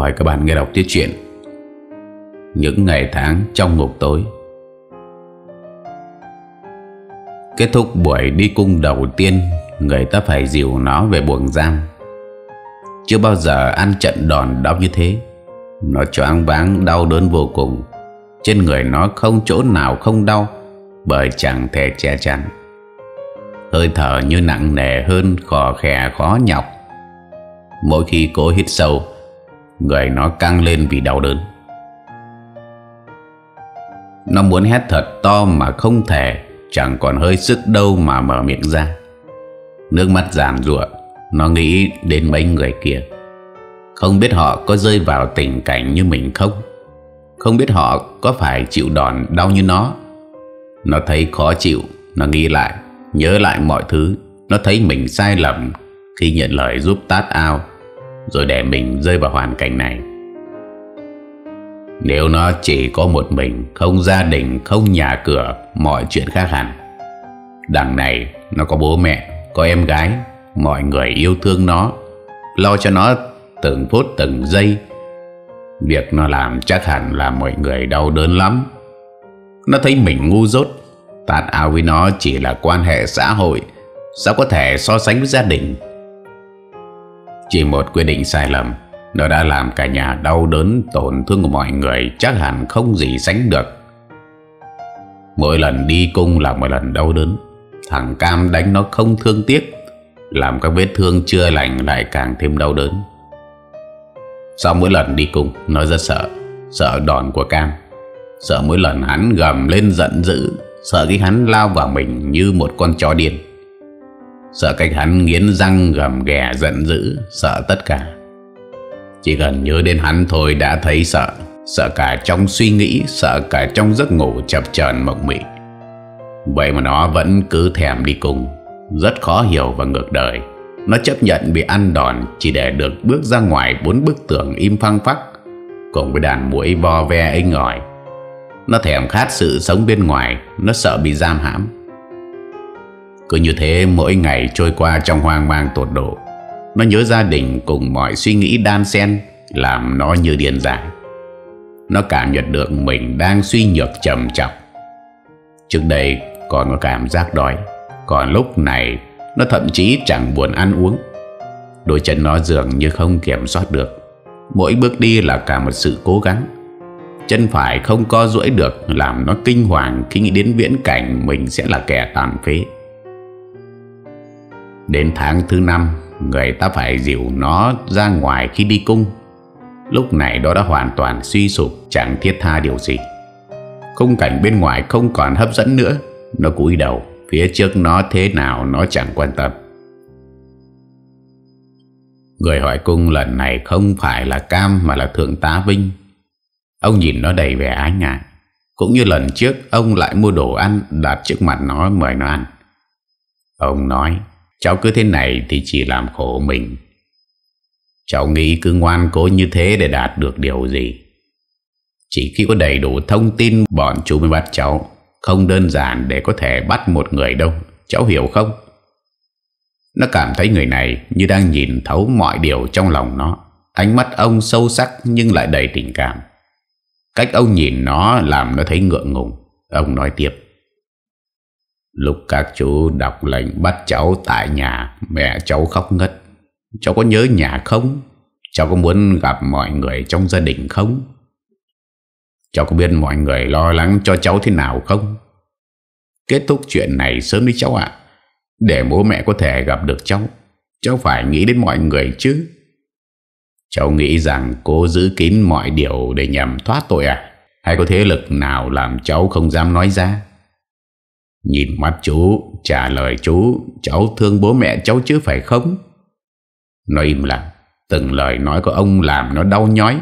mời các bạn nghe đọc tiếp chuyện Những ngày tháng trong ngục tối Kết thúc buổi đi cung đầu tiên Người ta phải dìu nó về buồng giam Chưa bao giờ ăn trận đòn đau như thế Nó choáng váng đau đớn vô cùng Trên người nó không chỗ nào không đau Bởi chẳng thể che chắn Hơi thở như nặng nề hơn khò khè khó nhọc Mỗi khi cố hít sâu Người nó căng lên vì đau đớn Nó muốn hét thật to mà không thể Chẳng còn hơi sức đâu mà mở miệng ra Nước mắt giảm ruộng Nó nghĩ đến mấy người kia Không biết họ có rơi vào tình cảnh như mình không Không biết họ có phải chịu đòn đau như nó Nó thấy khó chịu Nó nghĩ lại Nhớ lại mọi thứ Nó thấy mình sai lầm Khi nhận lời giúp tát ao rồi để mình rơi vào hoàn cảnh này Nếu nó chỉ có một mình Không gia đình, không nhà cửa Mọi chuyện khác hẳn Đằng này nó có bố mẹ Có em gái Mọi người yêu thương nó Lo cho nó từng phút từng giây Việc nó làm chắc hẳn là mọi người đau đớn lắm Nó thấy mình ngu dốt Tạt ao với nó chỉ là quan hệ xã hội Sao có thể so sánh với gia đình chỉ một quyết định sai lầm Nó đã làm cả nhà đau đớn tổn thương của mọi người Chắc hẳn không gì sánh được Mỗi lần đi cung là một lần đau đớn Thằng Cam đánh nó không thương tiếc Làm các vết thương chưa lành lại càng thêm đau đớn Sau mỗi lần đi cung Nó rất sợ Sợ đòn của Cam Sợ mỗi lần hắn gầm lên giận dữ Sợ khi hắn lao vào mình như một con chó điên Sợ cách hắn nghiến răng gầm ghè giận dữ Sợ tất cả Chỉ cần nhớ đến hắn thôi đã thấy sợ Sợ cả trong suy nghĩ Sợ cả trong giấc ngủ chập chờn mộng mị Vậy mà nó vẫn cứ thèm đi cùng Rất khó hiểu và ngược đời Nó chấp nhận bị ăn đòn Chỉ để được bước ra ngoài Bốn bức tường im phăng phắc Cùng với đàn mũi vo ve ấy ngòi Nó thèm khát sự sống bên ngoài Nó sợ bị giam hãm cứ như thế mỗi ngày trôi qua trong hoang mang tột độ Nó nhớ gia đình cùng mọi suy nghĩ đan xen Làm nó như điên dại Nó cảm nhận được mình đang suy nhược trầm trọng Trước đây còn có cảm giác đói Còn lúc này nó thậm chí chẳng buồn ăn uống Đôi chân nó dường như không kiểm soát được Mỗi bước đi là cả một sự cố gắng Chân phải không co duỗi được Làm nó kinh hoàng khi nghĩ đến viễn cảnh Mình sẽ là kẻ tàn phế Đến tháng thứ năm Người ta phải dịu nó ra ngoài khi đi cung Lúc này nó đã hoàn toàn suy sụp Chẳng thiết tha điều gì Khung cảnh bên ngoài không còn hấp dẫn nữa Nó cúi đầu Phía trước nó thế nào nó chẳng quan tâm Người hỏi cung lần này không phải là Cam mà là Thượng tá Vinh Ông nhìn nó đầy vẻ ái ngại Cũng như lần trước ông lại mua đồ ăn đặt trước mặt nó mời nó ăn Ông nói Cháu cứ thế này thì chỉ làm khổ mình Cháu nghĩ cứ ngoan cố như thế để đạt được điều gì Chỉ khi có đầy đủ thông tin bọn chú mới bắt cháu Không đơn giản để có thể bắt một người đâu Cháu hiểu không? Nó cảm thấy người này như đang nhìn thấu mọi điều trong lòng nó Ánh mắt ông sâu sắc nhưng lại đầy tình cảm Cách ông nhìn nó làm nó thấy ngượng ngùng Ông nói tiếp Lúc các chú đọc lệnh bắt cháu tại nhà Mẹ cháu khóc ngất Cháu có nhớ nhà không? Cháu có muốn gặp mọi người trong gia đình không? Cháu có biết mọi người lo lắng cho cháu thế nào không? Kết thúc chuyện này sớm đi cháu ạ Để bố mẹ có thể gặp được cháu Cháu phải nghĩ đến mọi người chứ Cháu nghĩ rằng cô giữ kín mọi điều để nhằm thoát tội à Hay có thế lực nào làm cháu không dám nói ra Nhìn mắt chú Trả lời chú Cháu thương bố mẹ cháu chứ phải không Nó im lặng Từng lời nói của ông làm nó đau nhói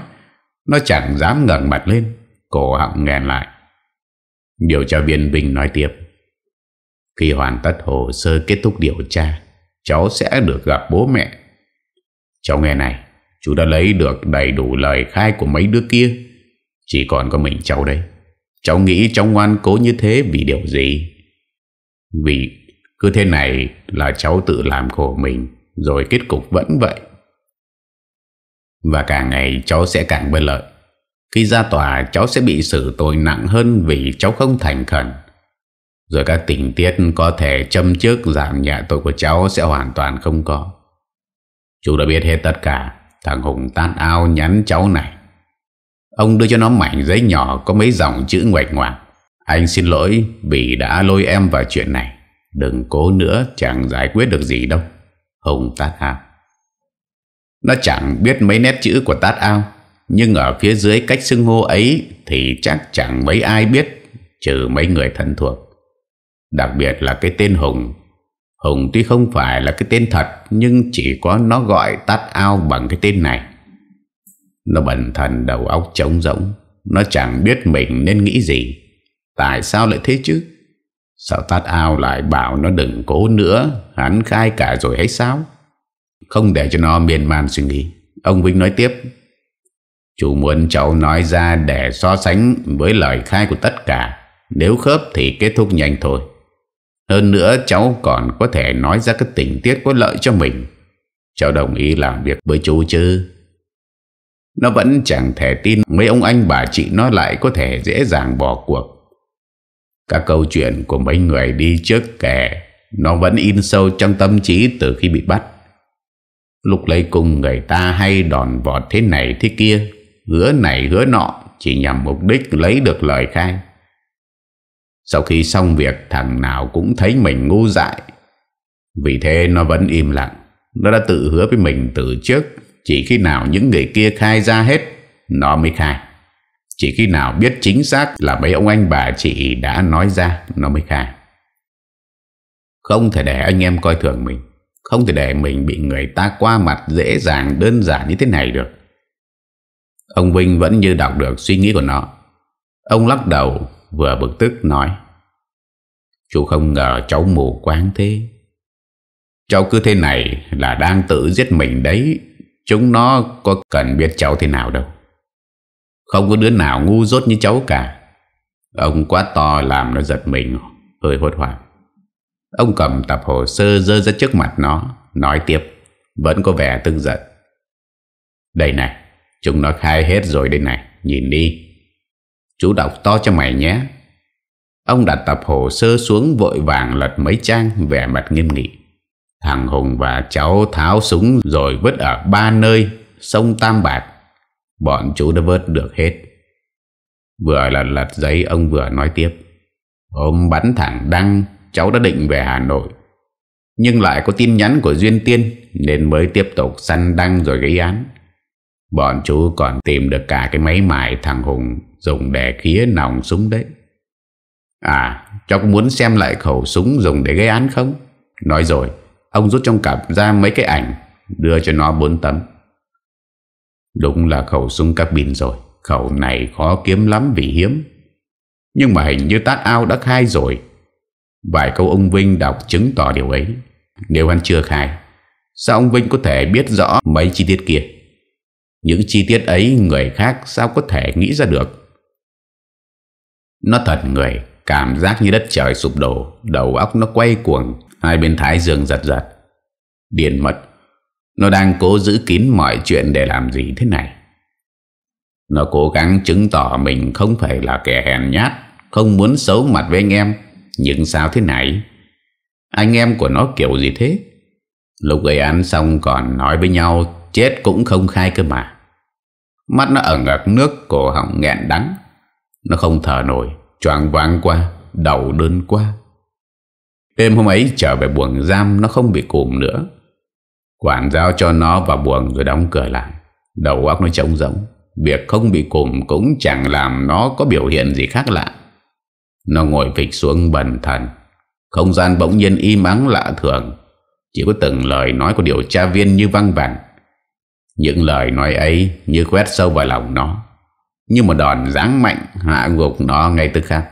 Nó chẳng dám ngẩn mặt lên Cổ họng nghẹn lại Điều tra viên Bình nói tiếp Khi hoàn tất hồ sơ kết thúc điều tra Cháu sẽ được gặp bố mẹ Cháu nghe này Chú đã lấy được đầy đủ lời khai của mấy đứa kia Chỉ còn có mình cháu đây Cháu nghĩ cháu ngoan cố như thế vì điều gì vì cứ thế này là cháu tự làm khổ mình Rồi kết cục vẫn vậy Và càng ngày cháu sẽ càng bất lợi Khi ra tòa cháu sẽ bị xử tội nặng hơn Vì cháu không thành khẩn Rồi các tình tiết có thể châm trước giảm nhẹ tội của cháu sẽ hoàn toàn không có Chú đã biết hết tất cả Thằng Hùng tan ao nhắn cháu này Ông đưa cho nó mảnh giấy nhỏ có mấy dòng chữ ngoạch ngoạc anh xin lỗi vì đã lôi em vào chuyện này Đừng cố nữa chẳng giải quyết được gì đâu Hùng tát ao Nó chẳng biết mấy nét chữ của tát ao Nhưng ở phía dưới cách xưng hô ấy Thì chắc chẳng mấy ai biết Trừ mấy người thân thuộc Đặc biệt là cái tên Hùng Hùng tuy không phải là cái tên thật Nhưng chỉ có nó gọi tát ao bằng cái tên này Nó bẩn thần đầu óc trống rỗng Nó chẳng biết mình nên nghĩ gì Tại sao lại thế chứ Sao tát ao lại bảo nó đừng cố nữa Hắn khai cả rồi hay sao Không để cho nó miền man suy nghĩ Ông Vinh nói tiếp Chú muốn cháu nói ra để so sánh với lời khai của tất cả Nếu khớp thì kết thúc nhanh thôi Hơn nữa cháu còn có thể nói ra các tình tiết có lợi cho mình Cháu đồng ý làm việc với chú chứ Nó vẫn chẳng thể tin mấy ông anh bà chị nó lại có thể dễ dàng bỏ cuộc các câu chuyện của mấy người đi trước kẻ Nó vẫn in sâu trong tâm trí từ khi bị bắt Lúc lấy cùng người ta hay đòn vọt thế này thế kia Hứa này hứa nọ Chỉ nhằm mục đích lấy được lời khai Sau khi xong việc thằng nào cũng thấy mình ngu dại Vì thế nó vẫn im lặng Nó đã tự hứa với mình từ trước Chỉ khi nào những người kia khai ra hết Nó mới khai chỉ khi nào biết chính xác là mấy ông anh bà chị đã nói ra nó mới khai. Không thể để anh em coi thường mình. Không thể để mình bị người ta qua mặt dễ dàng đơn giản như thế này được. Ông Vinh vẫn như đọc được suy nghĩ của nó. Ông lắc đầu vừa bực tức nói. Chú không ngờ cháu mù quáng thế. Cháu cứ thế này là đang tự giết mình đấy. Chúng nó có cần biết cháu thế nào đâu. Không có đứa nào ngu dốt như cháu cả Ông quá to làm nó giật mình Hơi hốt hoảng Ông cầm tập hồ sơ dơ ra trước mặt nó Nói tiếp Vẫn có vẻ tức giận Đây này Chúng nó khai hết rồi đây này Nhìn đi Chú đọc to cho mày nhé Ông đặt tập hồ sơ xuống vội vàng lật mấy trang vẻ mặt nghiêm nghị. Thằng Hùng và cháu tháo súng rồi vứt ở ba nơi, sông Tam Bạc, Bọn chú đã vớt được hết Vừa là lật giấy ông vừa nói tiếp Ông bắn thẳng đăng Cháu đã định về Hà Nội Nhưng lại có tin nhắn của Duyên Tiên Nên mới tiếp tục săn đăng rồi gây án Bọn chú còn tìm được cả cái máy mài thằng Hùng Dùng để khía nòng súng đấy À cháu muốn xem lại khẩu súng dùng để gây án không Nói rồi Ông rút trong cặp ra mấy cái ảnh Đưa cho nó bốn tấm Đúng là khẩu súng carbine rồi Khẩu này khó kiếm lắm vì hiếm Nhưng mà hình như tát ao đã khai rồi Vài câu ông Vinh đọc chứng tỏ điều ấy Nếu anh chưa khai Sao ông Vinh có thể biết rõ mấy chi tiết kia Những chi tiết ấy người khác sao có thể nghĩ ra được Nó thật người Cảm giác như đất trời sụp đổ Đầu óc nó quay cuồng Hai bên thái dương giật giật Điền mật nó đang cố giữ kín mọi chuyện để làm gì thế này Nó cố gắng chứng tỏ mình không phải là kẻ hèn nhát Không muốn xấu mặt với anh em Nhưng sao thế này Anh em của nó kiểu gì thế Lúc gây án xong còn nói với nhau Chết cũng không khai cơ mà Mắt nó ẩn ngạc nước Cổ họng nghẹn đắng Nó không thở nổi Choàng vang qua Đầu đơn qua Đêm hôm ấy trở về buồng giam Nó không bị cùm nữa Quản giáo cho nó vào buồng rồi đóng cửa lại Đầu óc nó trống rỗng Việc không bị cùm cũng chẳng làm nó có biểu hiện gì khác lạ Nó ngồi phịch xuống bần thần Không gian bỗng nhiên im ắng lạ thường Chỉ có từng lời nói của điều tra viên như văng vẳng Những lời nói ấy như quét sâu vào lòng nó Như một đòn giáng mạnh hạ gục nó ngay tức khắc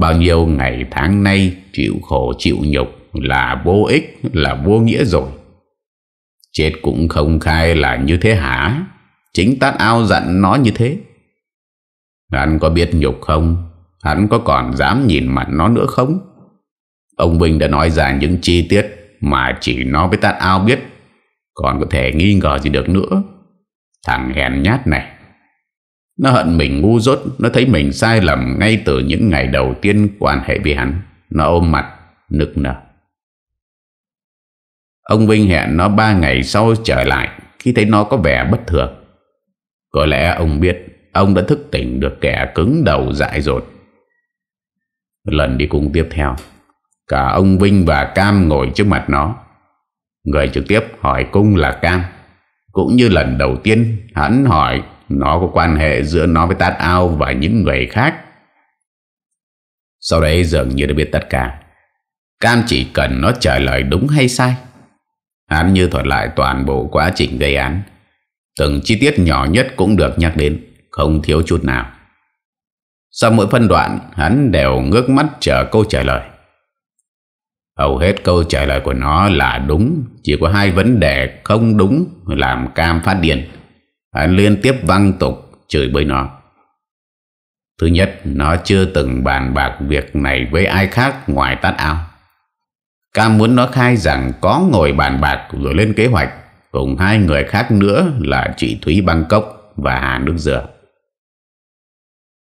Bao nhiêu ngày tháng nay chịu khổ chịu nhục là vô ích, là vô nghĩa rồi Chết cũng không khai là như thế hả Chính tát ao dặn nó như thế Hắn có biết nhục không Hắn có còn dám nhìn mặt nó nữa không Ông Vinh đã nói ra những chi tiết Mà chỉ nó với tát ao biết Còn có thể nghi ngờ gì được nữa Thằng hèn nhát này Nó hận mình ngu dốt Nó thấy mình sai lầm ngay từ những ngày đầu tiên quan hệ với hắn Nó ôm mặt, nực nở Ông Vinh hẹn nó ba ngày sau trở lại Khi thấy nó có vẻ bất thường Có lẽ ông biết Ông đã thức tỉnh được kẻ cứng đầu dại dột Lần đi cùng tiếp theo Cả ông Vinh và Cam ngồi trước mặt nó Người trực tiếp hỏi cung là Cam Cũng như lần đầu tiên Hắn hỏi nó có quan hệ giữa nó với Tát Ao và những người khác Sau đấy dường như đã biết tất cả Cam chỉ cần nó trả lời đúng hay sai Hắn như thuật lại toàn bộ quá trình gây án Từng chi tiết nhỏ nhất cũng được nhắc đến Không thiếu chút nào Sau mỗi phân đoạn Hắn đều ngước mắt chờ câu trả lời Hầu hết câu trả lời của nó là đúng Chỉ có hai vấn đề không đúng Làm cam phát điên Hắn liên tiếp văng tục Chửi bới nó Thứ nhất, nó chưa từng bàn bạc việc này với ai khác ngoài tát ao. Cam muốn nó khai rằng có ngồi bàn bạc rồi lên kế hoạch cùng hai người khác nữa là chị Thúy Bangkok và Hà Nước Dừa.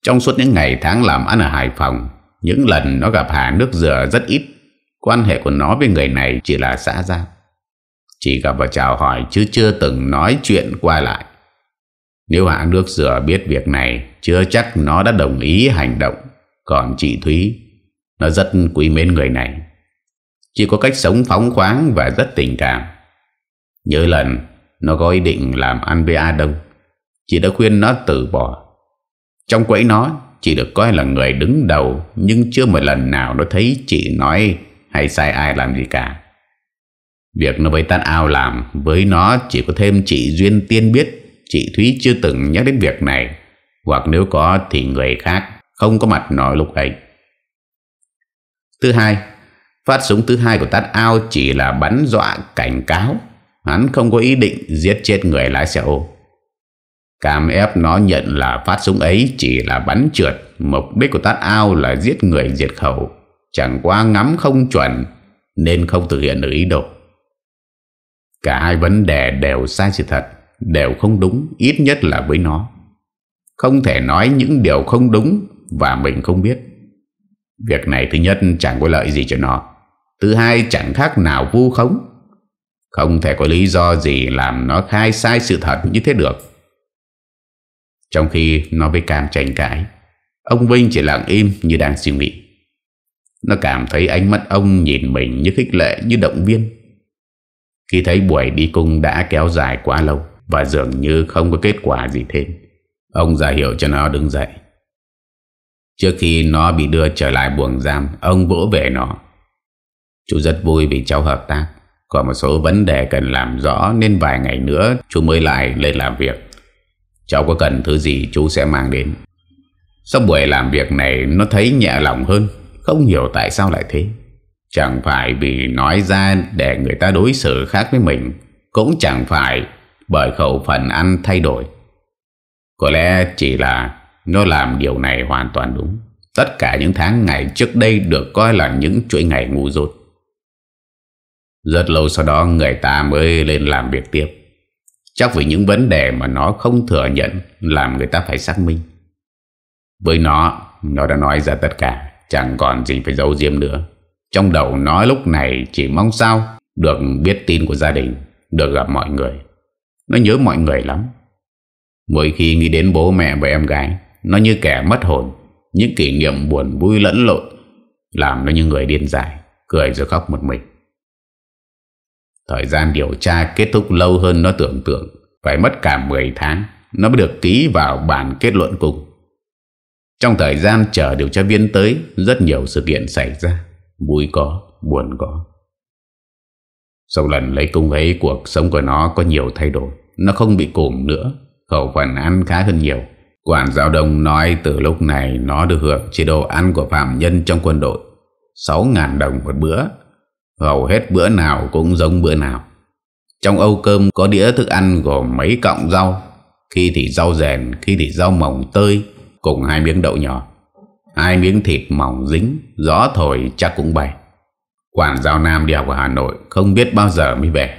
Trong suốt những ngày tháng làm ăn ở Hải Phòng, những lần nó gặp Hà Nước Dừa rất ít, quan hệ của nó với người này chỉ là xã giao. Chỉ gặp và chào hỏi chứ chưa từng nói chuyện qua lại. Nếu Hà Nước Dừa biết việc này, chưa chắc nó đã đồng ý hành động. Còn chị Thúy, nó rất quý mến người này. Chỉ có cách sống phóng khoáng và rất tình cảm Nhớ lần Nó có ý định làm ăn với A Đông Chị đã khuyên nó từ bỏ Trong quẫy nó Chị được coi là người đứng đầu Nhưng chưa một lần nào nó thấy chị nói Hay sai ai làm gì cả Việc nó với Tan Ao làm Với nó chỉ có thêm chị Duyên Tiên biết Chị Thúy chưa từng nhắc đến việc này Hoặc nếu có thì người khác Không có mặt nói lúc ấy Thứ hai Phát súng thứ hai của Tát Ao chỉ là bắn dọa cảnh cáo. Hắn không có ý định giết chết người lái xe ô. Cam ép nó nhận là phát súng ấy chỉ là bắn trượt. Mục đích của Tát Ao là giết người diệt khẩu. Chẳng qua ngắm không chuẩn nên không thực hiện được ý đồ. Cả hai vấn đề đều sai sự thật, đều không đúng, ít nhất là với nó. Không thể nói những điều không đúng và mình không biết. Việc này thứ nhất chẳng có lợi gì cho nó. Thứ hai chẳng khác nào vu khống Không thể có lý do gì làm nó khai sai sự thật như thế được Trong khi nó với Cam tranh cãi Ông Vinh chỉ lặng im như đang suy nghĩ Nó cảm thấy ánh mắt ông nhìn mình như khích lệ như động viên Khi thấy buổi đi cung đã kéo dài quá lâu Và dường như không có kết quả gì thêm Ông ra hiệu cho nó đứng dậy Trước khi nó bị đưa trở lại buồng giam Ông vỗ về nó Chú rất vui vì cháu hợp tác Có một số vấn đề cần làm rõ Nên vài ngày nữa chú mới lại lên làm việc Cháu có cần thứ gì chú sẽ mang đến Sau buổi làm việc này Nó thấy nhẹ lòng hơn Không hiểu tại sao lại thế Chẳng phải vì nói ra Để người ta đối xử khác với mình Cũng chẳng phải Bởi khẩu phần ăn thay đổi Có lẽ chỉ là Nó làm điều này hoàn toàn đúng Tất cả những tháng ngày trước đây Được coi là những chuỗi ngày ngu dốt rất lâu sau đó người ta mới lên làm việc tiếp Chắc vì những vấn đề mà nó không thừa nhận Làm người ta phải xác minh Với nó Nó đã nói ra tất cả Chẳng còn gì phải giấu diêm nữa Trong đầu nó lúc này chỉ mong sao Được biết tin của gia đình Được gặp mọi người Nó nhớ mọi người lắm Mỗi khi nghĩ đến bố mẹ và em gái Nó như kẻ mất hồn Những kỷ niệm buồn vui lẫn lộn Làm nó như người điên dại Cười rồi khóc một mình Thời gian điều tra kết thúc lâu hơn nó tưởng tượng, phải mất cả 10 tháng, nó mới được ký vào bản kết luận cùng. Trong thời gian chờ điều tra viên tới, rất nhiều sự kiện xảy ra, vui có, buồn có. Sau lần lấy cung ấy, cuộc sống của nó có nhiều thay đổi, nó không bị cùm nữa, khẩu phần ăn khá hơn nhiều. Quản giáo đông nói từ lúc này nó được hưởng chế độ ăn của phạm nhân trong quân đội, 6.000 đồng một bữa hầu hết bữa nào cũng giống bữa nào. Trong âu cơm có đĩa thức ăn gồm mấy cọng rau, khi thì rau rèn, khi thì rau mỏng tơi, cùng hai miếng đậu nhỏ. Hai miếng thịt mỏng dính, gió thổi chắc cũng bay. Quản giao Nam đi học ở Hà Nội không biết bao giờ mới về.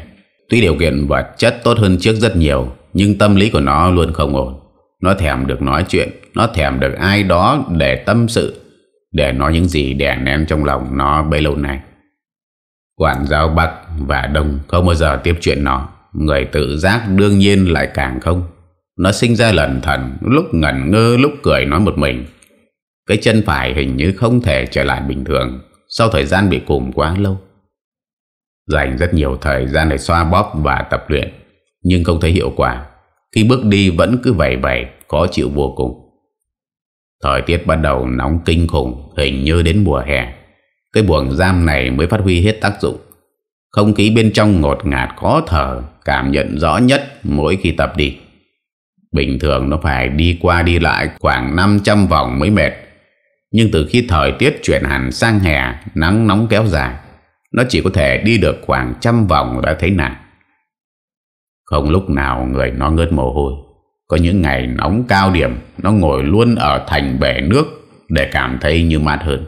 Tuy điều kiện vật chất tốt hơn trước rất nhiều, nhưng tâm lý của nó luôn không ổn. Nó thèm được nói chuyện, nó thèm được ai đó để tâm sự, để nói những gì đè nén trong lòng nó bấy lâu nay. Quản giao Bắc và Đông không bao giờ tiếp chuyện nó Người tự giác đương nhiên lại càng không Nó sinh ra lẩn thần Lúc ngẩn ngơ lúc cười nói một mình Cái chân phải hình như không thể trở lại bình thường Sau thời gian bị cùm quá lâu Dành rất nhiều thời gian để xoa bóp và tập luyện Nhưng không thấy hiệu quả Khi bước đi vẫn cứ vầy vầy Khó chịu vô cùng Thời tiết bắt đầu nóng kinh khủng Hình như đến mùa hè cái buồng giam này mới phát huy hết tác dụng Không khí bên trong ngột ngạt khó thở Cảm nhận rõ nhất mỗi khi tập đi Bình thường nó phải đi qua đi lại khoảng 500 vòng mới mệt Nhưng từ khi thời tiết chuyển hẳn sang hè Nắng nóng kéo dài Nó chỉ có thể đi được khoảng trăm vòng đã thấy nặng Không lúc nào người nó ngớt mồ hôi Có những ngày nóng cao điểm Nó ngồi luôn ở thành bể nước Để cảm thấy như mát hơn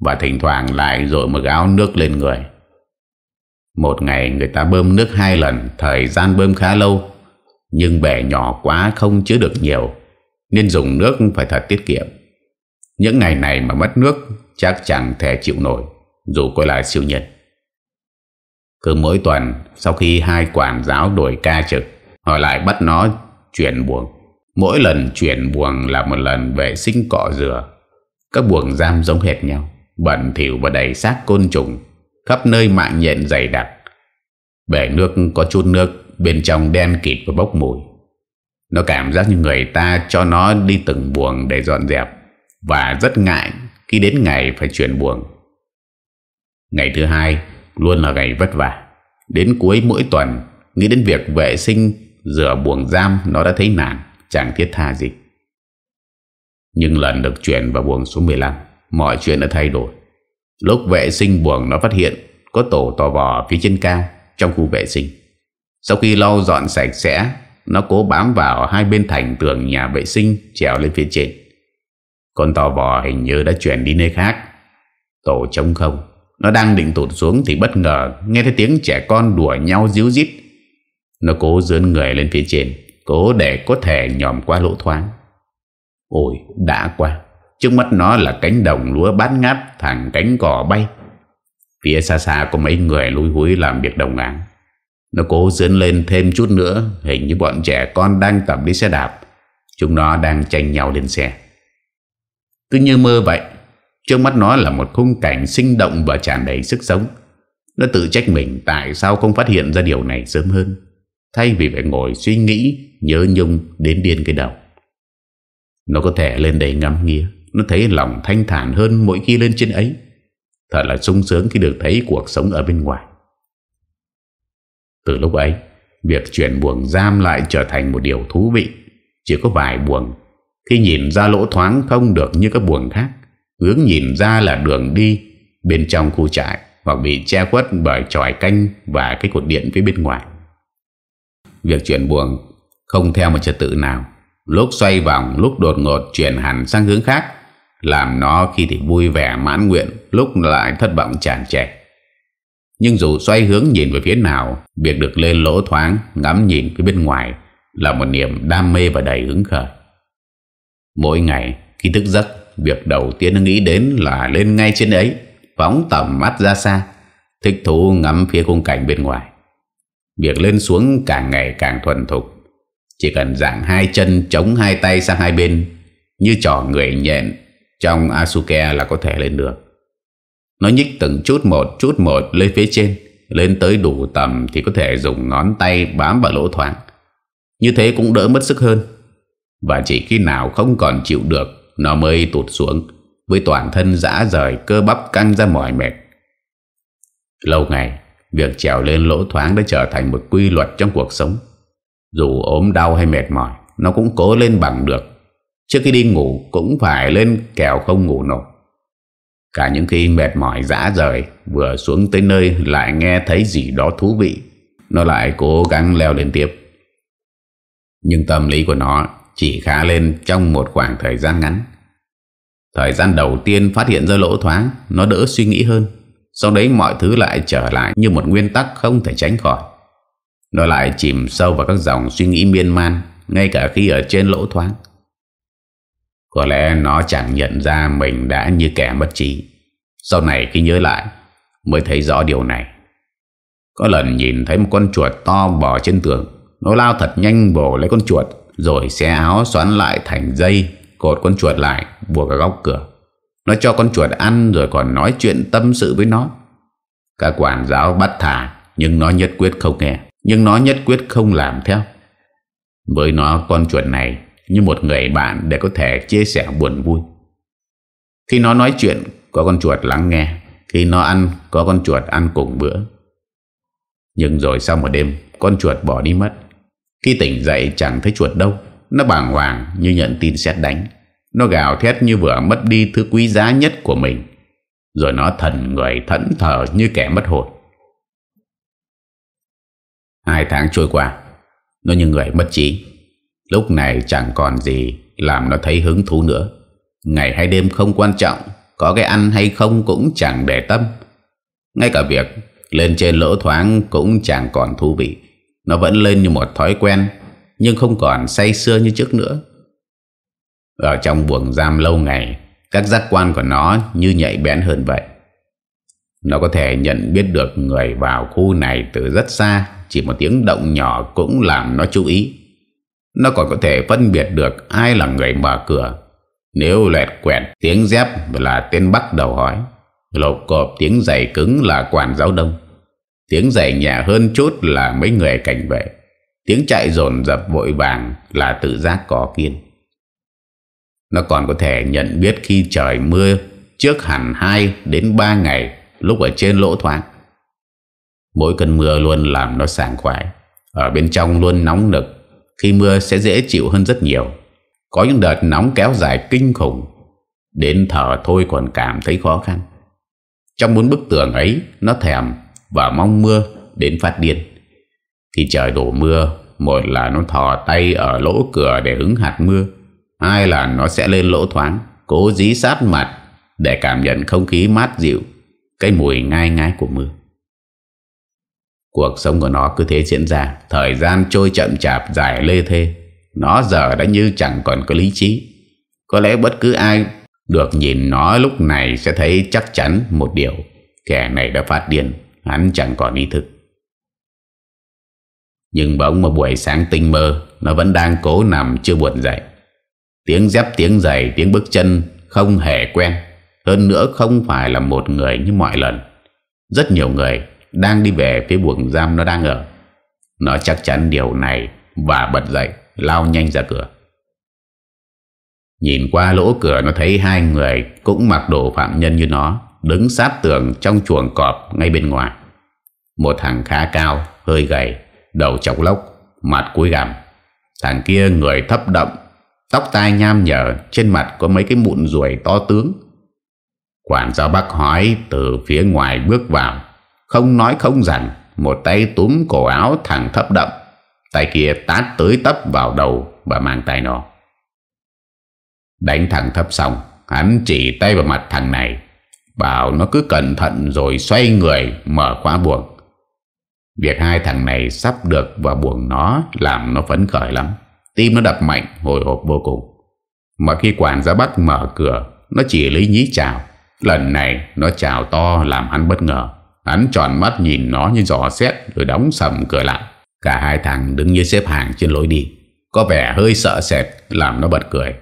và thỉnh thoảng lại rội một gáo nước lên người. Một ngày người ta bơm nước hai lần, thời gian bơm khá lâu, nhưng bể nhỏ quá không chứa được nhiều, nên dùng nước phải thật tiết kiệm. Những ngày này mà mất nước chắc chẳng thể chịu nổi, dù coi là siêu nhân. Cứ mỗi tuần, sau khi hai quản giáo đổi ca trực, họ lại bắt nó chuyển buồng. Mỗi lần chuyển buồng là một lần vệ sinh cọ rửa. Các buồng giam giống hệt nhau bẩn thỉu và đầy xác côn trùng, khắp nơi mạng nhện dày đặc. Bể nước có chút nước, bên trong đen kịt và bốc mùi. Nó cảm giác như người ta cho nó đi từng buồng để dọn dẹp và rất ngại khi đến ngày phải chuyển buồng. Ngày thứ hai luôn là ngày vất vả. Đến cuối mỗi tuần, nghĩ đến việc vệ sinh, rửa buồng giam nó đã thấy nản, chẳng thiết tha gì. Nhưng lần được chuyển vào buồng số 15, mọi chuyện đã thay đổi. Lúc vệ sinh buồng nó phát hiện Có tổ tò vò phía trên cao Trong khu vệ sinh Sau khi lau dọn sạch sẽ Nó cố bám vào hai bên thành tường nhà vệ sinh Trèo lên phía trên Con tò vò hình như đã chuyển đi nơi khác Tổ trống không Nó đang định tụt xuống thì bất ngờ Nghe thấy tiếng trẻ con đùa nhau díu dít Nó cố dướn người lên phía trên Cố để có thể nhòm qua lỗ thoáng Ôi đã qua Trước mắt nó là cánh đồng lúa bát ngát Thẳng cánh cỏ bay Phía xa xa có mấy người lùi húi làm việc đồng áng Nó cố dướn lên thêm chút nữa Hình như bọn trẻ con đang tập đi xe đạp Chúng nó đang tranh nhau lên xe Cứ như mơ vậy Trước mắt nó là một khung cảnh sinh động và tràn đầy sức sống Nó tự trách mình tại sao không phát hiện ra điều này sớm hơn Thay vì phải ngồi suy nghĩ Nhớ nhung đến điên cái đầu Nó có thể lên đây ngắm nghía nó thấy lòng thanh thản hơn mỗi khi lên trên ấy Thật là sung sướng khi được thấy cuộc sống ở bên ngoài Từ lúc ấy Việc chuyển buồng giam lại trở thành một điều thú vị Chỉ có vài buồng Khi nhìn ra lỗ thoáng không được như các buồng khác Hướng nhìn ra là đường đi Bên trong khu trại Hoặc bị che khuất bởi tròi canh Và cái cột điện phía bên ngoài Việc chuyển buồng Không theo một trật tự nào Lúc xoay vòng lúc đột ngột chuyển hẳn sang hướng khác làm nó khi thì vui vẻ mãn nguyện Lúc lại thất vọng tràn trề Nhưng dù xoay hướng nhìn về phía nào Việc được lên lỗ thoáng Ngắm nhìn phía bên ngoài Là một niềm đam mê và đầy hứng khởi Mỗi ngày khi thức giấc Việc đầu tiên nghĩ đến là lên ngay trên ấy Phóng tầm mắt ra xa Thích thú ngắm phía khung cảnh bên ngoài Việc lên xuống càng ngày càng thuần thục Chỉ cần dạng hai chân chống hai tay sang hai bên Như trò người nhện trong Asuke là có thể lên được Nó nhích từng chút một chút một lên phía trên Lên tới đủ tầm thì có thể dùng ngón tay bám vào lỗ thoáng Như thế cũng đỡ mất sức hơn Và chỉ khi nào không còn chịu được Nó mới tụt xuống Với toàn thân dã rời cơ bắp căng ra mỏi mệt Lâu ngày Việc trèo lên lỗ thoáng đã trở thành một quy luật trong cuộc sống Dù ốm đau hay mệt mỏi Nó cũng cố lên bằng được Trước khi đi ngủ cũng phải lên kèo không ngủ nổi Cả những khi mệt mỏi dã rời Vừa xuống tới nơi lại nghe thấy gì đó thú vị Nó lại cố gắng leo lên tiếp Nhưng tâm lý của nó chỉ khá lên trong một khoảng thời gian ngắn Thời gian đầu tiên phát hiện ra lỗ thoáng Nó đỡ suy nghĩ hơn Sau đấy mọi thứ lại trở lại như một nguyên tắc không thể tránh khỏi Nó lại chìm sâu vào các dòng suy nghĩ miên man Ngay cả khi ở trên lỗ thoáng có lẽ nó chẳng nhận ra mình đã như kẻ mất trí Sau này khi nhớ lại Mới thấy rõ điều này Có lần nhìn thấy một con chuột to bò trên tường Nó lao thật nhanh bổ lấy con chuột Rồi xe áo xoắn lại thành dây Cột con chuột lại buộc ở góc cửa Nó cho con chuột ăn rồi còn nói chuyện tâm sự với nó Các quản giáo bắt thả Nhưng nó nhất quyết không nghe Nhưng nó nhất quyết không làm theo Với nó con chuột này như một người bạn để có thể chia sẻ buồn vui. Khi nó nói chuyện, có con chuột lắng nghe. Khi nó ăn, có con chuột ăn cùng bữa. Nhưng rồi sau một đêm, con chuột bỏ đi mất. Khi tỉnh dậy chẳng thấy chuột đâu. Nó bàng hoàng như nhận tin xét đánh. Nó gào thét như vừa mất đi thứ quý giá nhất của mình. Rồi nó thần người thẫn thờ như kẻ mất hồn. Hai tháng trôi qua, nó như người mất trí. Lúc này chẳng còn gì Làm nó thấy hứng thú nữa Ngày hay đêm không quan trọng Có cái ăn hay không cũng chẳng để tâm Ngay cả việc Lên trên lỗ thoáng cũng chẳng còn thú vị Nó vẫn lên như một thói quen Nhưng không còn say sưa như trước nữa Ở trong buồng giam lâu ngày Các giác quan của nó như nhạy bén hơn vậy Nó có thể nhận biết được người vào khu này từ rất xa Chỉ một tiếng động nhỏ cũng làm nó chú ý nó còn có thể phân biệt được ai là người mở cửa Nếu lẹt quẹt tiếng dép là tên bắt đầu hỏi Lột cộp tiếng giày cứng là quản giáo đông Tiếng giày nhẹ hơn chút là mấy người cảnh vệ Tiếng chạy dồn dập vội vàng là tự giác có kiên Nó còn có thể nhận biết khi trời mưa Trước hẳn 2 đến 3 ngày lúc ở trên lỗ thoáng Mỗi cơn mưa luôn làm nó sảng khoái Ở bên trong luôn nóng nực khi mưa sẽ dễ chịu hơn rất nhiều. Có những đợt nóng kéo dài kinh khủng, đến thở thôi còn cảm thấy khó khăn. Trong bốn bức tường ấy, nó thèm và mong mưa đến phát điên. Khi trời đổ mưa, một là nó thò tay ở lỗ cửa để hứng hạt mưa, hai là nó sẽ lên lỗ thoáng, cố dí sát mặt để cảm nhận không khí mát dịu, cái mùi ngai ngái của mưa. Cuộc sống của nó cứ thế diễn ra Thời gian trôi chậm chạp dài lê thê Nó giờ đã như chẳng còn có lý trí Có lẽ bất cứ ai được nhìn nó lúc này sẽ thấy chắc chắn một điều Kẻ này đã phát điên Hắn chẳng còn ý thức Nhưng bỗng một buổi sáng tinh mơ Nó vẫn đang cố nằm chưa buồn dậy Tiếng dép tiếng giày tiếng bước chân không hề quen Hơn nữa không phải là một người như mọi lần Rất nhiều người đang đi về phía buồng giam nó đang ở. Nó chắc chắn điều này và bật dậy, lao nhanh ra cửa. Nhìn qua lỗ cửa nó thấy hai người cũng mặc đồ phạm nhân như nó, đứng sát tường trong chuồng cọp ngay bên ngoài. Một thằng khá cao, hơi gầy, đầu chọc lốc, mặt cuối gằm. Thằng kia người thấp đậm, tóc tai nham nhở, trên mặt có mấy cái mụn ruồi to tướng. Quản giáo bác hói từ phía ngoài bước vào không nói không rằng Một tay túm cổ áo thằng thấp đậm Tay kia tát tới tấp vào đầu Và mang tay nó Đánh thằng thấp xong Hắn chỉ tay vào mặt thằng này Bảo nó cứ cẩn thận rồi xoay người Mở khóa buồng Việc hai thằng này sắp được vào buồng nó Làm nó phấn khởi lắm Tim nó đập mạnh hồi hộp vô cùng Mà khi quản gia Bắc mở cửa Nó chỉ lấy nhí chào Lần này nó chào to làm hắn bất ngờ Hắn tròn mắt nhìn nó như giò xét Rồi đóng sầm cửa lại Cả hai thằng đứng như xếp hàng trên lối đi Có vẻ hơi sợ sệt Làm nó bật cười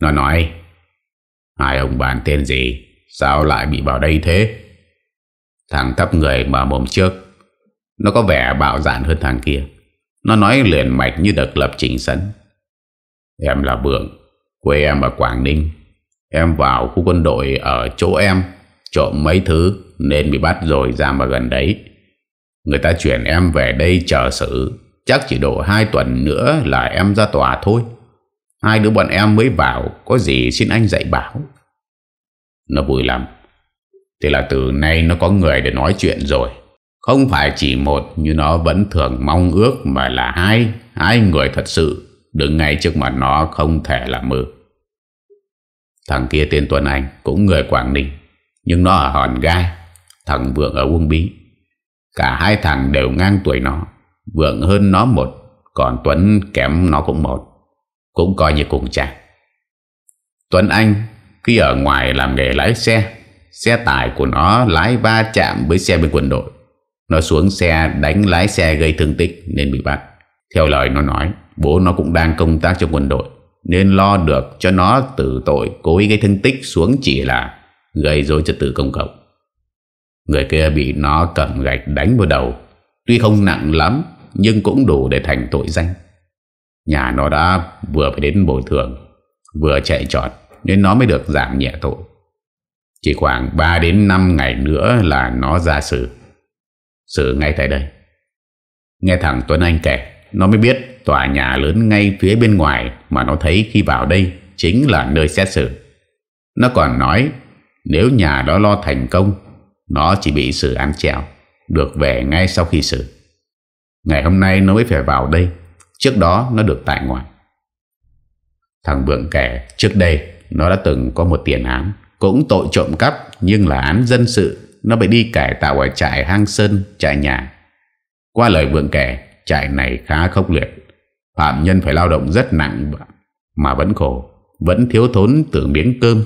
Nó nói Hai ông bạn tên gì Sao lại bị vào đây thế Thằng thấp người mở mồm trước Nó có vẻ bạo dạn hơn thằng kia Nó nói liền mạch như được lập trình sẵn Em là Vượng Quê em ở Quảng Ninh Em vào khu quân đội ở chỗ em trộm mấy thứ nên bị bắt rồi ra mà gần đấy. Người ta chuyển em về đây chờ xử, chắc chỉ độ 2 tuần nữa là em ra tòa thôi. Hai đứa bọn em mới vào, có gì xin anh dạy bảo. Nó vui lắm. thì là từ nay nó có người để nói chuyện rồi. Không phải chỉ một như nó vẫn thường mong ước mà là hai, hai người thật sự. Đứng ngay trước mặt nó không thể là mơ. Thằng kia tên Tuấn Anh cũng người Quảng Ninh nhưng nó ở hòn gai Thằng Vượng ở Uông Bí Cả hai thằng đều ngang tuổi nó Vượng hơn nó một Còn Tuấn kém nó cũng một Cũng coi như cùng cha Tuấn Anh Khi ở ngoài làm nghề lái xe Xe tải của nó lái va chạm với xe bên quân đội Nó xuống xe đánh lái xe gây thương tích Nên bị bắt Theo lời nó nói Bố nó cũng đang công tác trong quân đội Nên lo được cho nó từ tội cố ý gây thương tích xuống chỉ là gây dối trật tự công cộng. Người kia bị nó cầm gạch đánh vào đầu, tuy không nặng lắm nhưng cũng đủ để thành tội danh. Nhà nó đã vừa phải đến bồi thường, vừa chạy trọt nên nó mới được giảm nhẹ tội. Chỉ khoảng 3 đến 5 ngày nữa là nó ra xử. Xử ngay tại đây. Nghe thằng Tuấn Anh kể, nó mới biết tòa nhà lớn ngay phía bên ngoài mà nó thấy khi vào đây chính là nơi xét xử. Nó còn nói nếu nhà đó lo thành công Nó chỉ bị xử án treo Được về ngay sau khi xử Ngày hôm nay nó mới phải vào đây Trước đó nó được tại ngoại Thằng Vượng kể Trước đây nó đã từng có một tiền án Cũng tội trộm cắp Nhưng là án dân sự Nó phải đi cải tạo ở trại hang sơn Trại nhà Qua lời Vượng kể Trại này khá khốc liệt Phạm nhân phải lao động rất nặng Mà vẫn khổ Vẫn thiếu thốn từ miếng cơm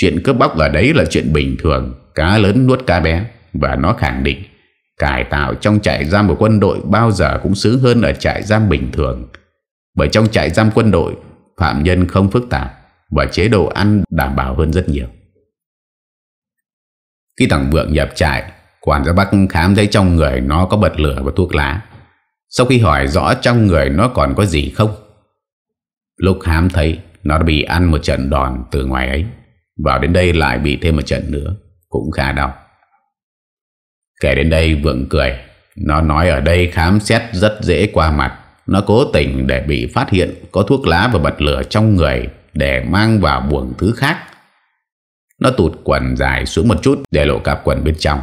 Chuyện cướp bóc ở đấy là chuyện bình thường Cá lớn nuốt cá bé Và nó khẳng định Cải tạo trong trại giam của quân đội Bao giờ cũng sướng hơn ở trại giam bình thường Bởi trong trại giam quân đội Phạm nhân không phức tạp Và chế độ ăn đảm bảo hơn rất nhiều Khi thằng Vượng nhập trại Quản gia Bắc khám thấy trong người nó có bật lửa và thuốc lá Sau khi hỏi rõ trong người nó còn có gì không Lúc khám thấy Nó bị ăn một trận đòn từ ngoài ấy vào đến đây lại bị thêm một trận nữa Cũng khá đau Kể đến đây vượng cười Nó nói ở đây khám xét rất dễ qua mặt Nó cố tình để bị phát hiện Có thuốc lá và bật lửa trong người Để mang vào buồng thứ khác Nó tụt quần dài xuống một chút Để lộ cặp quần bên trong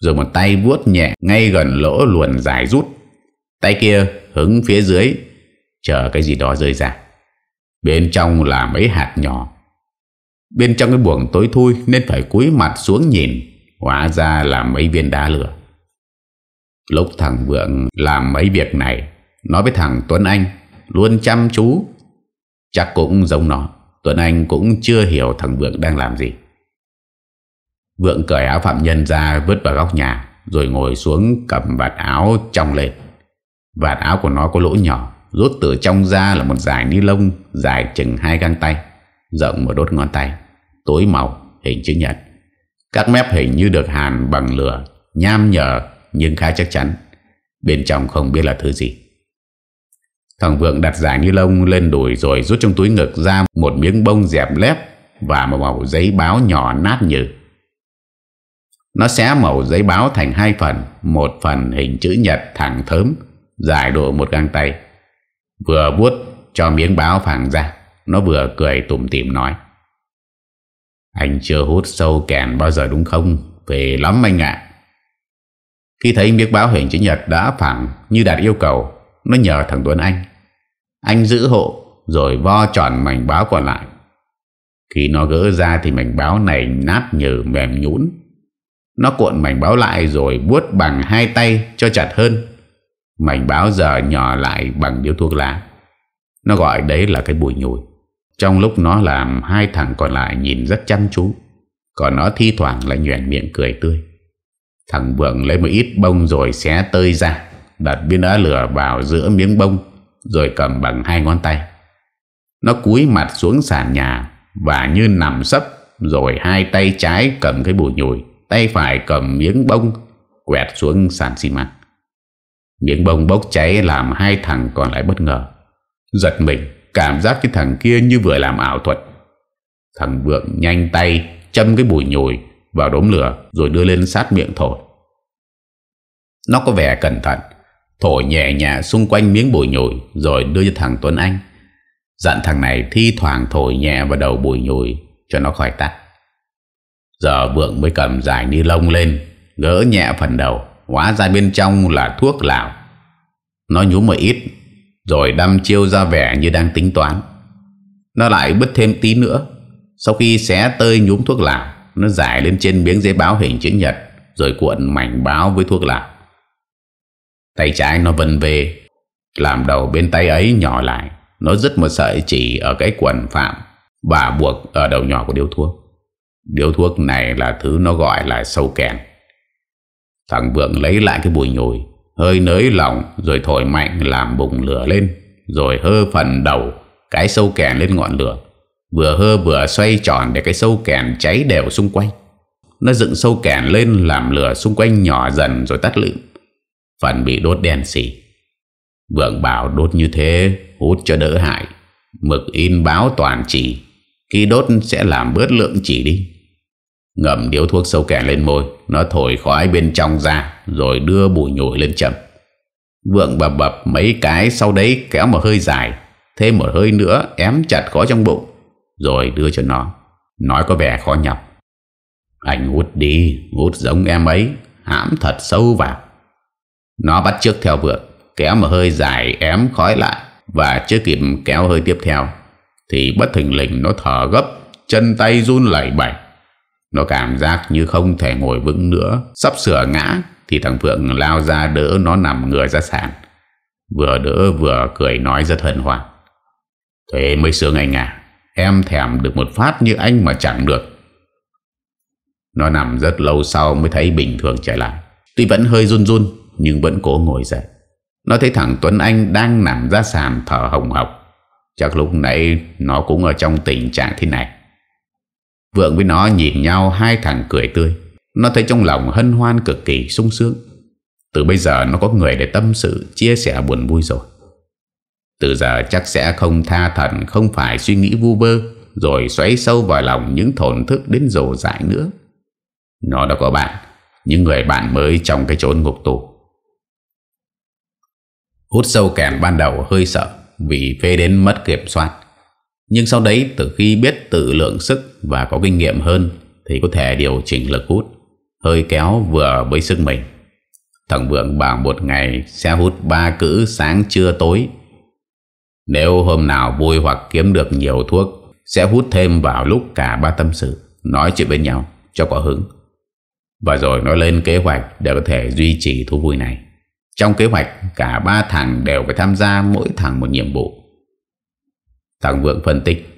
Rồi một tay vuốt nhẹ Ngay gần lỗ luồn dài rút Tay kia hứng phía dưới Chờ cái gì đó rơi ra Bên trong là mấy hạt nhỏ Bên trong cái buồng tối thui Nên phải cúi mặt xuống nhìn Hóa ra là mấy viên đá lửa Lúc thằng Vượng làm mấy việc này Nói với thằng Tuấn Anh Luôn chăm chú Chắc cũng giống nó Tuấn Anh cũng chưa hiểu thằng Vượng đang làm gì Vượng cởi áo phạm nhân ra vứt vào góc nhà Rồi ngồi xuống cầm vạt áo trong lên Vạt áo của nó có lỗ nhỏ Rút từ trong ra là một dải ni lông Dài chừng hai găng tay Rộng một đốt ngón tay tối màu hình chữ nhật. Các mép hình như được hàn bằng lửa, nham nhở nhưng khá chắc chắn. Bên trong không biết là thứ gì. Thằng Vượng đặt giải ni lông lên đùi rồi rút trong túi ngực ra một miếng bông dẹp lép và một màu giấy báo nhỏ nát nhừ. Nó xé màu giấy báo thành hai phần, một phần hình chữ nhật thẳng thớm, dài độ một găng tay. Vừa vuốt cho miếng báo phẳng ra, nó vừa cười tủm tỉm nói. Anh chưa hút sâu kèn bao giờ đúng không? Về lắm anh ạ. Khi thấy miếng báo hình chữ nhật đã phẳng như đạt yêu cầu, nó nhờ thằng Tuấn Anh. Anh giữ hộ rồi vo tròn mảnh báo còn lại. Khi nó gỡ ra thì mảnh báo này nát nhừ mềm nhũn. Nó cuộn mảnh báo lại rồi buốt bằng hai tay cho chặt hơn. Mảnh báo giờ nhỏ lại bằng điếu thuốc lá. Nó gọi đấy là cái bùi nhùi. Trong lúc nó làm Hai thằng còn lại nhìn rất chăm chú Còn nó thi thoảng lại nhuền miệng cười tươi Thằng Vượng lấy một ít bông rồi xé tơi ra Đặt viên đá lửa vào giữa miếng bông Rồi cầm bằng hai ngón tay Nó cúi mặt xuống sàn nhà Và như nằm sấp Rồi hai tay trái cầm cái bù nhùi Tay phải cầm miếng bông Quẹt xuống sàn xi măng Miếng bông bốc cháy làm hai thằng còn lại bất ngờ Giật mình Cảm giác cái thằng kia như vừa làm ảo thuật Thằng Vượng nhanh tay Châm cái bùi nhồi vào đốm lửa Rồi đưa lên sát miệng thổi Nó có vẻ cẩn thận Thổi nhẹ nhẹ xung quanh miếng bùi nhồi Rồi đưa cho thằng Tuấn Anh Dặn thằng này thi thoảng thổi nhẹ vào đầu bùi nhồi Cho nó khỏi tắt Giờ Vượng mới cầm dài ni lông lên Gỡ nhẹ phần đầu Hóa ra bên trong là thuốc lào Nó nhúm một ít rồi đâm chiêu ra vẻ như đang tính toán Nó lại bứt thêm tí nữa Sau khi xé tơi nhúm thuốc lào Nó giải lên trên miếng giấy báo hình chữ nhật Rồi cuộn mảnh báo với thuốc lào Tay trái nó vần về Làm đầu bên tay ấy nhỏ lại Nó dứt một sợi chỉ ở cái quần phạm Và buộc ở đầu nhỏ của điếu thuốc Điếu thuốc này là thứ nó gọi là sâu kèn Thằng Vượng lấy lại cái bùi nhồi Hơi nới lỏng rồi thổi mạnh làm bùng lửa lên Rồi hơ phần đầu cái sâu kèn lên ngọn lửa Vừa hơ vừa xoay tròn để cái sâu kèn cháy đều xung quanh Nó dựng sâu kèn lên làm lửa xung quanh nhỏ dần rồi tắt lịm Phần bị đốt đen xỉ Vượng bảo đốt như thế hút cho đỡ hại Mực in báo toàn chỉ Khi đốt sẽ làm bớt lượng chỉ đi Ngậm điếu thuốc sâu kẻ lên môi Nó thổi khói bên trong ra Rồi đưa bụi nhồi lên chậm Vượng bập bập mấy cái Sau đấy kéo một hơi dài Thêm một hơi nữa ém chặt khó trong bụng Rồi đưa cho nó Nói có vẻ khó nhọc Anh hút đi Hút giống em ấy Hãm thật sâu vào Nó bắt trước theo vượng Kéo một hơi dài ém khói lại Và chưa kịp kéo hơi tiếp theo Thì bất thình lình nó thở gấp Chân tay run lẩy bẩy nó cảm giác như không thể ngồi vững nữa Sắp sửa ngã Thì thằng Phượng lao ra đỡ nó nằm ngửa ra sàn Vừa đỡ vừa cười nói rất hân hoan Thế mới sướng anh à Em thèm được một phát như anh mà chẳng được Nó nằm rất lâu sau mới thấy bình thường trở lại Tuy vẫn hơi run run Nhưng vẫn cố ngồi dậy Nó thấy thằng Tuấn Anh đang nằm ra sàn thở hồng học Chắc lúc nãy nó cũng ở trong tình trạng thế này Vượng với nó nhìn nhau hai thằng cười tươi Nó thấy trong lòng hân hoan cực kỳ sung sướng Từ bây giờ nó có người để tâm sự Chia sẻ buồn vui rồi Từ giờ chắc sẽ không tha thần Không phải suy nghĩ vu vơ Rồi xoáy sâu vào lòng những thổn thức đến dồ dại nữa Nó đã có bạn Những người bạn mới trong cái chốn ngục tù Hút sâu kèm ban đầu hơi sợ Vì phê đến mất kiểm soát nhưng sau đấy từ khi biết tự lượng sức và có kinh nghiệm hơn thì có thể điều chỉnh lực hút, hơi kéo vừa với sức mình. Thằng Vượng bảo một ngày sẽ hút ba cữ sáng trưa tối. Nếu hôm nào vui hoặc kiếm được nhiều thuốc sẽ hút thêm vào lúc cả ba tâm sự nói chuyện với nhau cho có hứng. Và rồi nói lên kế hoạch để có thể duy trì thú vui này. Trong kế hoạch cả ba thằng đều phải tham gia mỗi thằng một nhiệm vụ Thằng Vượng phân tích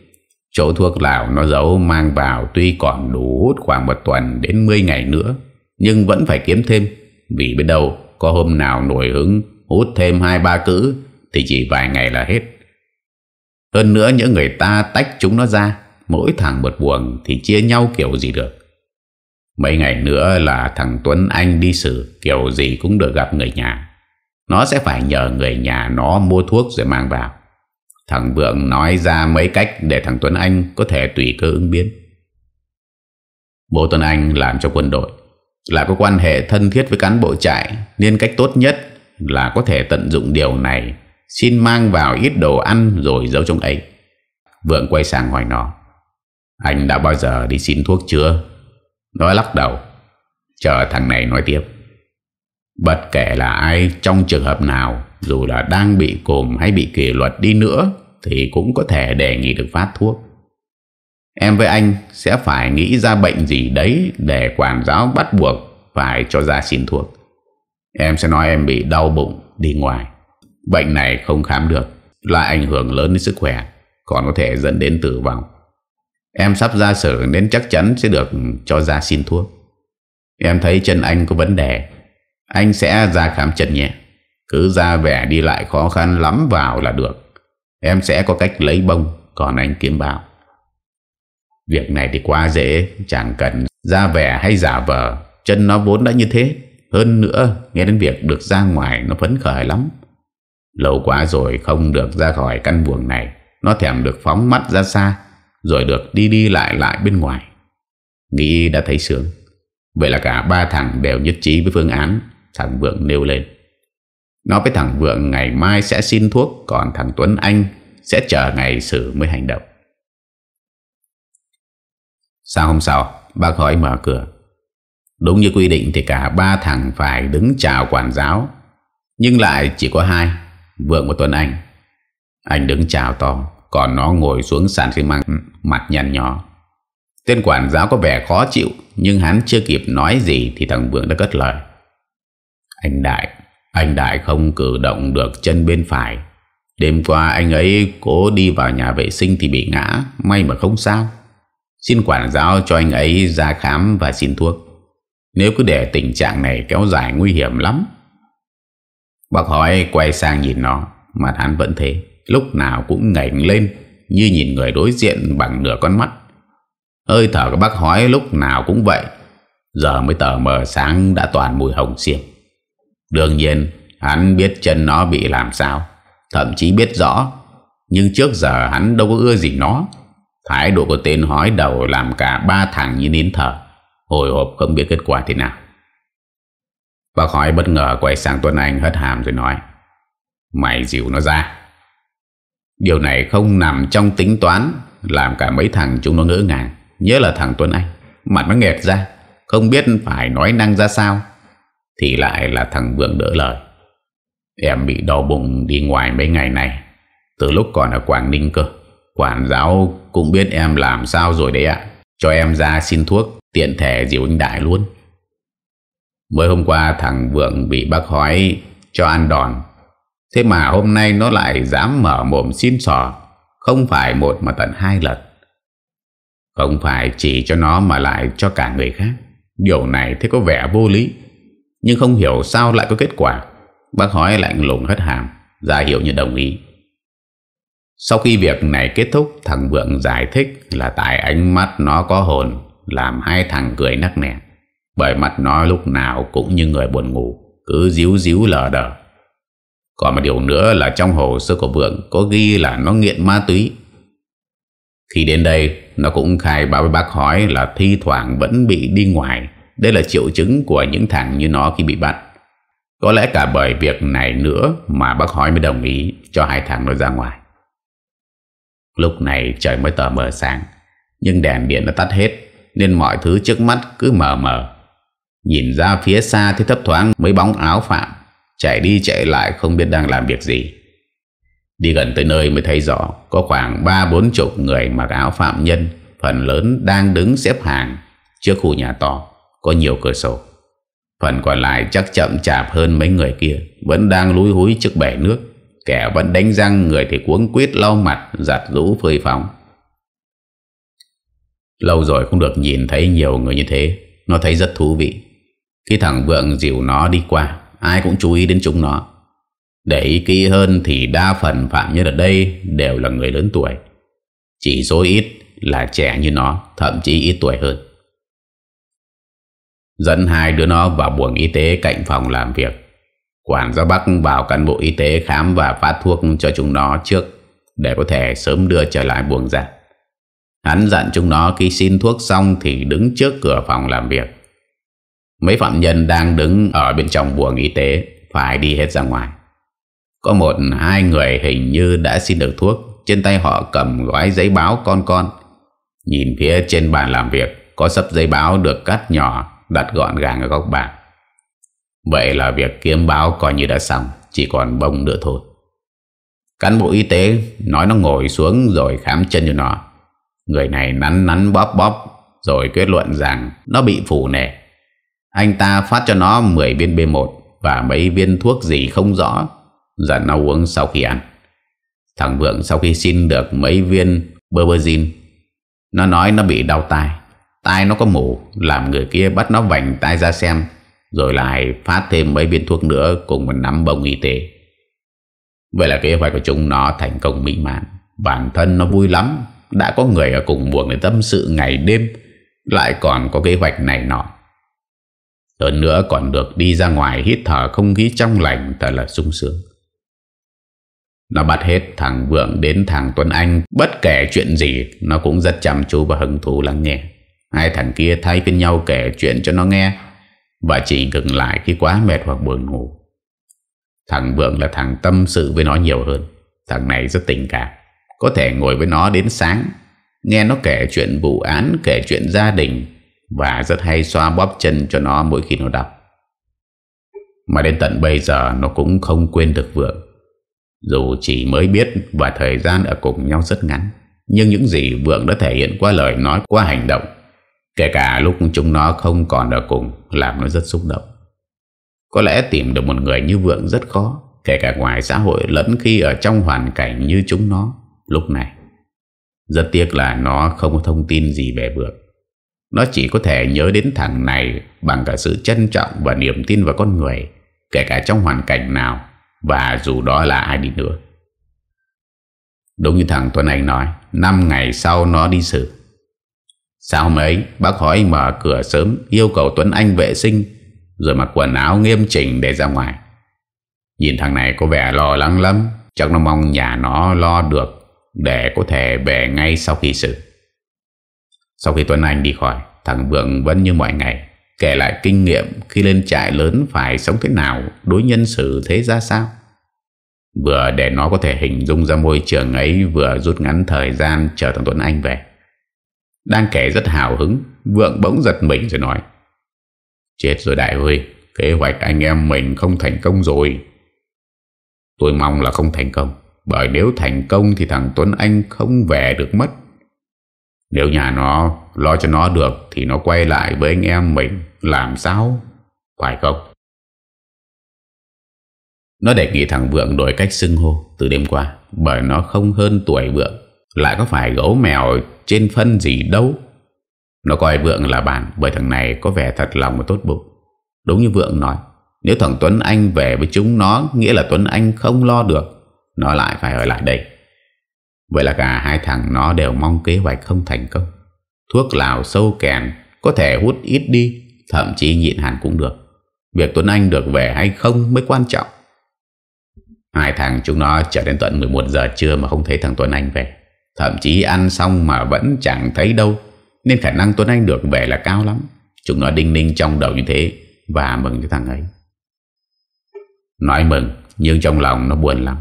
Chỗ thuốc lào nó giấu mang vào Tuy còn đủ hút khoảng một tuần đến 10 ngày nữa Nhưng vẫn phải kiếm thêm Vì biết đâu có hôm nào nổi hứng Hút thêm hai ba cữ Thì chỉ vài ngày là hết Hơn nữa những người ta tách chúng nó ra Mỗi thằng một buồn Thì chia nhau kiểu gì được Mấy ngày nữa là thằng Tuấn Anh đi xử Kiểu gì cũng được gặp người nhà Nó sẽ phải nhờ người nhà nó mua thuốc rồi mang vào Thằng Vượng nói ra mấy cách để thằng Tuấn Anh có thể tùy cơ ứng biến. Bố Tuấn Anh làm cho quân đội, là có quan hệ thân thiết với cán bộ trại nên cách tốt nhất là có thể tận dụng điều này, xin mang vào ít đồ ăn rồi giấu trong ấy. Vượng quay sang hỏi nó, anh đã bao giờ đi xin thuốc chưa? Nó lắc đầu, chờ thằng này nói tiếp. Bất kể là ai trong trường hợp nào dù là đang bị cùm hay bị kỷ luật đi nữa thì cũng có thể đề nghị được phát thuốc. Em với anh sẽ phải nghĩ ra bệnh gì đấy để quản giáo bắt buộc phải cho ra xin thuốc. Em sẽ nói em bị đau bụng đi ngoài. Bệnh này không khám được là ảnh hưởng lớn đến sức khỏe, còn có thể dẫn đến tử vong. Em sắp ra sở nên chắc chắn sẽ được cho ra xin thuốc. Em thấy chân anh có vấn đề, anh sẽ ra khám chân nhẹ cứ ra vẻ đi lại khó khăn lắm vào là được Em sẽ có cách lấy bông Còn anh kiếm bao Việc này thì quá dễ Chẳng cần ra vẻ hay giả vờ Chân nó vốn đã như thế Hơn nữa nghe đến việc được ra ngoài Nó phấn khởi lắm Lâu quá rồi không được ra khỏi căn buồng này Nó thèm được phóng mắt ra xa Rồi được đi đi lại lại bên ngoài Nghĩ đã thấy sướng Vậy là cả ba thằng đều nhất trí với phương án Thằng Vượng nêu lên nó với thằng Vượng ngày mai sẽ xin thuốc Còn thằng Tuấn Anh sẽ chờ ngày xử mới hành động Sáng hôm sau bác hỏi mở cửa Đúng như quy định thì cả ba thằng phải đứng chào quản giáo Nhưng lại chỉ có hai Vượng và Tuấn Anh Anh đứng chào to Còn nó ngồi xuống sàn xi măng Mặt nhăn nhó Tên quản giáo có vẻ khó chịu Nhưng hắn chưa kịp nói gì Thì thằng Vượng đã cất lời Anh Đại anh Đại không cử động được chân bên phải Đêm qua anh ấy cố đi vào nhà vệ sinh thì bị ngã May mà không sao Xin quản giáo cho anh ấy ra khám và xin thuốc Nếu cứ để tình trạng này kéo dài nguy hiểm lắm Bác hỏi quay sang nhìn nó mà hắn vẫn thế Lúc nào cũng ngảnh lên Như nhìn người đối diện bằng nửa con mắt Hơi thở của bác hỏi lúc nào cũng vậy Giờ mới tờ mờ sáng đã toàn mùi hồng xiêm Đương nhiên hắn biết chân nó bị làm sao Thậm chí biết rõ Nhưng trước giờ hắn đâu có ưa gì nó Thái độ của tên hói đầu làm cả ba thằng như nín thở Hồi hộp không biết kết quả thế nào Bác hỏi bất ngờ quay sang Tuấn Anh hất hàm rồi nói Mày dịu nó ra Điều này không nằm trong tính toán Làm cả mấy thằng chúng nó ngỡ ngàng Nhớ là thằng Tuấn Anh Mặt nó nghẹt ra Không biết phải nói năng ra sao thì lại là thằng vượng đỡ lời Em bị đau bụng đi ngoài mấy ngày này Từ lúc còn ở Quảng Ninh cơ Quản giáo cũng biết em làm sao rồi đấy ạ Cho em ra xin thuốc Tiện thể diệu anh đại luôn Mới hôm qua thằng Vượng bị bác hói cho ăn đòn Thế mà hôm nay nó lại dám mở mồm xin sò Không phải một mà tận hai lần Không phải chỉ cho nó mà lại cho cả người khác Điều này thế có vẻ vô lý nhưng không hiểu sao lại có kết quả Bác hói lạnh lùng hất hàm ra hiệu như đồng ý Sau khi việc này kết thúc Thằng Vượng giải thích là tại ánh mắt nó có hồn Làm hai thằng cười nắc nẻ Bởi mắt nó lúc nào cũng như người buồn ngủ Cứ díu díu lờ đờ Còn một điều nữa là trong hồ sơ của Vượng Có ghi là nó nghiện ma túy Khi đến đây Nó cũng khai báo với bác hói là thi thoảng vẫn bị đi ngoài đây là triệu chứng của những thằng như nó khi bị bắt. Có lẽ cả bởi việc này nữa mà bác hỏi mới đồng ý cho hai thằng nó ra ngoài. Lúc này trời mới tờ mờ sáng, nhưng đèn điện đã tắt hết, nên mọi thứ trước mắt cứ mờ mờ. Nhìn ra phía xa thì thấp thoáng mấy bóng áo phạm, chạy đi chạy lại không biết đang làm việc gì. Đi gần tới nơi mới thấy rõ, có khoảng 3-4 chục người mặc áo phạm nhân, phần lớn đang đứng xếp hàng trước khu nhà to có nhiều cửa sổ. Phần còn lại chắc chậm chạp hơn mấy người kia, vẫn đang lúi húi trước bể nước. Kẻ vẫn đánh răng, người thì cuống quýt lau mặt, giặt rũ phơi phóng. Lâu rồi không được nhìn thấy nhiều người như thế, nó thấy rất thú vị. Khi thằng Vượng dìu nó đi qua, ai cũng chú ý đến chúng nó. Để ý kỹ hơn thì đa phần phạm nhân ở đây đều là người lớn tuổi. Chỉ số ít là trẻ như nó, thậm chí ít tuổi hơn. Dẫn hai đứa nó vào buồng y tế cạnh phòng làm việc Quản gia Bắc vào cán bộ y tế khám và phát thuốc cho chúng nó trước Để có thể sớm đưa trở lại buồng ra Hắn dặn chúng nó khi xin thuốc xong thì đứng trước cửa phòng làm việc Mấy phạm nhân đang đứng ở bên trong buồng y tế Phải đi hết ra ngoài Có một hai người hình như đã xin được thuốc Trên tay họ cầm gói giấy báo con con Nhìn phía trên bàn làm việc Có sấp giấy báo được cắt nhỏ đặt gọn gàng ở góc bàn. Vậy là việc kiếm báo coi như đã xong, chỉ còn bông nữa thôi. Cán bộ y tế nói nó ngồi xuống rồi khám chân cho nó. Người này nắn nắn bóp bóp rồi kết luận rằng nó bị phủ nề. Anh ta phát cho nó 10 viên B1 và mấy viên thuốc gì không rõ, dặn nó uống sau khi ăn. Thằng Vượng sau khi xin được mấy viên berberine, nó nói nó bị đau tai tai nó có mù làm người kia bắt nó vành tai ra xem rồi lại phát thêm mấy viên thuốc nữa cùng một nắm bông y tế vậy là kế hoạch của chúng nó thành công mỹ mãn bản thân nó vui lắm đã có người ở cùng buồng để tâm sự ngày đêm lại còn có kế hoạch này nọ hơn nữa còn được đi ra ngoài hít thở không khí trong lành thật là sung sướng nó bắt hết thằng Vượng đến thằng Tuấn Anh Bất kể chuyện gì Nó cũng rất chăm chú và hứng thú lắng nghe Hai thằng kia thay phiên nhau kể chuyện cho nó nghe Và chỉ ngừng lại khi quá mệt hoặc buồn ngủ Thằng Vượng là thằng tâm sự với nó nhiều hơn Thằng này rất tình cảm Có thể ngồi với nó đến sáng Nghe nó kể chuyện vụ án Kể chuyện gia đình Và rất hay xoa bóp chân cho nó mỗi khi nó đọc Mà đến tận bây giờ Nó cũng không quên được Vượng Dù chỉ mới biết Và thời gian ở cùng nhau rất ngắn Nhưng những gì Vượng đã thể hiện qua lời nói Qua hành động Kể cả lúc chúng nó không còn ở cùng Làm nó rất xúc động Có lẽ tìm được một người như Vượng rất khó Kể cả ngoài xã hội lẫn khi ở trong hoàn cảnh như chúng nó Lúc này Rất tiếc là nó không có thông tin gì về Vượng Nó chỉ có thể nhớ đến thằng này Bằng cả sự trân trọng và niềm tin vào con người Kể cả trong hoàn cảnh nào Và dù đó là ai đi nữa Đúng như thằng Tuấn Anh nói 5 ngày sau nó đi sự Sao mấy bác hỏi anh mở cửa sớm Yêu cầu Tuấn Anh vệ sinh Rồi mặc quần áo nghiêm chỉnh để ra ngoài Nhìn thằng này có vẻ lo lắng lắm Chắc nó mong nhà nó lo được Để có thể về ngay sau khi sự Sau khi Tuấn Anh đi khỏi Thằng Vượng vẫn như mọi ngày Kể lại kinh nghiệm khi lên trại lớn Phải sống thế nào Đối nhân xử thế ra sao Vừa để nó có thể hình dung ra môi trường ấy Vừa rút ngắn thời gian chờ thằng Tuấn Anh về đang kể rất hào hứng Vượng bỗng giật mình rồi nói Chết rồi đại ơi Kế hoạch anh em mình không thành công rồi Tôi mong là không thành công Bởi nếu thành công Thì thằng Tuấn Anh không về được mất Nếu nhà nó Lo cho nó được Thì nó quay lại với anh em mình Làm sao Phải không Nó đề nghị thằng Vượng đổi cách xưng hô Từ đêm qua Bởi nó không hơn tuổi Vượng lại có phải gấu mèo trên phân gì đâu Nó coi Vượng là bạn Bởi thằng này có vẻ thật lòng và tốt bụng Đúng như Vượng nói Nếu thằng Tuấn Anh về với chúng nó Nghĩa là Tuấn Anh không lo được Nó lại phải ở lại đây Vậy là cả hai thằng nó đều mong kế hoạch không thành công Thuốc lào sâu kèn Có thể hút ít đi Thậm chí nhịn hẳn cũng được Việc Tuấn Anh được về hay không mới quan trọng Hai thằng chúng nó chờ đến tận 11 giờ trưa mà không thấy thằng Tuấn Anh về Thậm chí ăn xong mà vẫn chẳng thấy đâu Nên khả năng Tuấn Anh được về là cao lắm Chúng nó đinh ninh trong đầu như thế Và mừng cho thằng ấy Nói mừng Nhưng trong lòng nó buồn lắm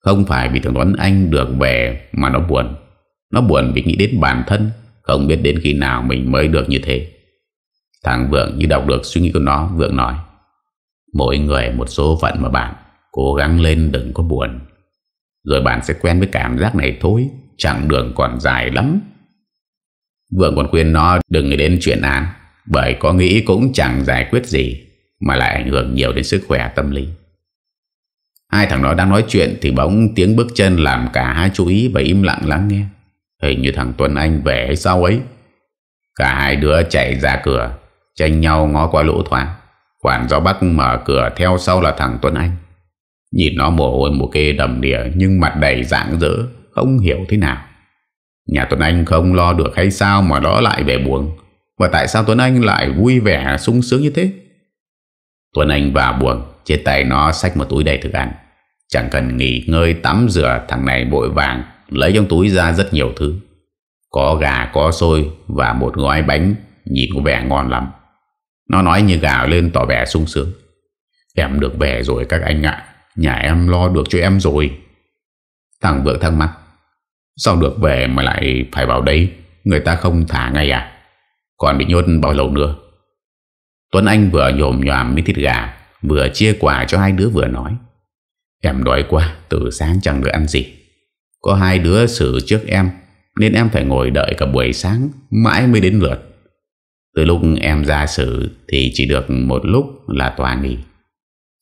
Không phải vì thằng Tuấn Anh được về Mà nó buồn Nó buồn vì nghĩ đến bản thân Không biết đến khi nào mình mới được như thế Thằng Vượng như đọc được suy nghĩ của nó Vượng nói Mỗi người một số phận mà bạn Cố gắng lên đừng có buồn Rồi bạn sẽ quen với cảm giác này thôi chặng đường còn dài lắm. Vượng còn khuyên nó đừng đến chuyện án, bởi có nghĩ cũng chẳng giải quyết gì, mà lại ảnh hưởng nhiều đến sức khỏe tâm lý. Hai thằng đó đang nói chuyện thì bỗng tiếng bước chân làm cả hai chú ý và im lặng lắng nghe. Hình như thằng Tuấn Anh về sau ấy. Cả hai đứa chạy ra cửa, tranh nhau ngó qua lỗ thoáng. Quản gió bắc mở cửa theo sau là thằng Tuấn Anh. Nhìn nó mồ hôi một kê đầm đìa nhưng mặt đầy rạng rỡ không hiểu thế nào Nhà Tuấn Anh không lo được hay sao mà đó lại về buồn Và tại sao Tuấn Anh lại vui vẻ sung sướng như thế Tuấn Anh vào buồn Trên tay nó xách một túi đầy thức ăn Chẳng cần nghỉ ngơi tắm rửa Thằng này bội vàng Lấy trong túi ra rất nhiều thứ Có gà có xôi Và một gói bánh Nhìn có vẻ ngon lắm Nó nói như gà lên tỏ vẻ sung sướng Em được về rồi các anh ạ Nhà em lo được cho em rồi Thằng vượng thắc mắc Sao được về mà lại phải vào đây Người ta không thả ngay à Còn bị nhốt bao lâu nữa Tuấn Anh vừa nhồm nhòm miếng thịt gà Vừa chia quà cho hai đứa vừa nói Em đói quá Từ sáng chẳng được ăn gì Có hai đứa xử trước em Nên em phải ngồi đợi cả buổi sáng Mãi mới đến lượt Từ lúc em ra xử Thì chỉ được một lúc là tòa nghỉ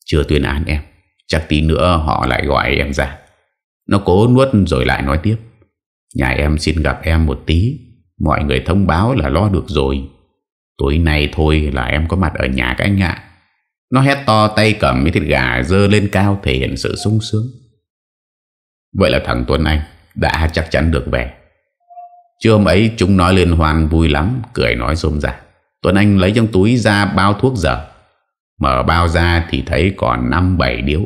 Chưa tuyên án em Chắc tí nữa họ lại gọi em ra Nó cố nuốt rồi lại nói tiếp Nhà em xin gặp em một tí Mọi người thông báo là lo được rồi Tối nay thôi là em có mặt ở nhà các anh ạ Nó hét to tay cầm mấy thịt gà dơ lên cao thể hiện sự sung sướng Vậy là thằng Tuấn Anh đã chắc chắn được về chưa hôm ấy chúng nói liên hoan vui lắm Cười nói rôm rả Tuấn Anh lấy trong túi ra bao thuốc dở Mở bao ra thì thấy còn 5-7 điếu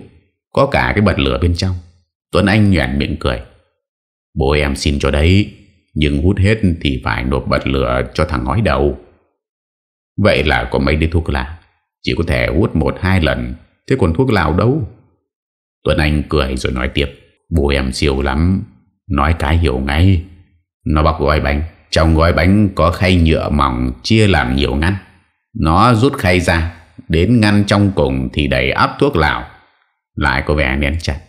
Có cả cái bật lửa bên trong Tuấn Anh nhoẹn miệng cười Bố em xin cho đấy Nhưng hút hết thì phải nộp bật lửa cho thằng ngói đầu Vậy là có mấy đi thuốc lạ Chỉ có thể hút một hai lần Thế còn thuốc lào đâu Tuấn Anh cười rồi nói tiếp Bố em siêu lắm Nói cái hiểu ngay Nó bọc gói bánh Trong gói bánh có khay nhựa mỏng chia làm nhiều ngăn Nó rút khay ra Đến ngăn trong cùng thì đầy áp thuốc lào Lại có vẻ nén chặt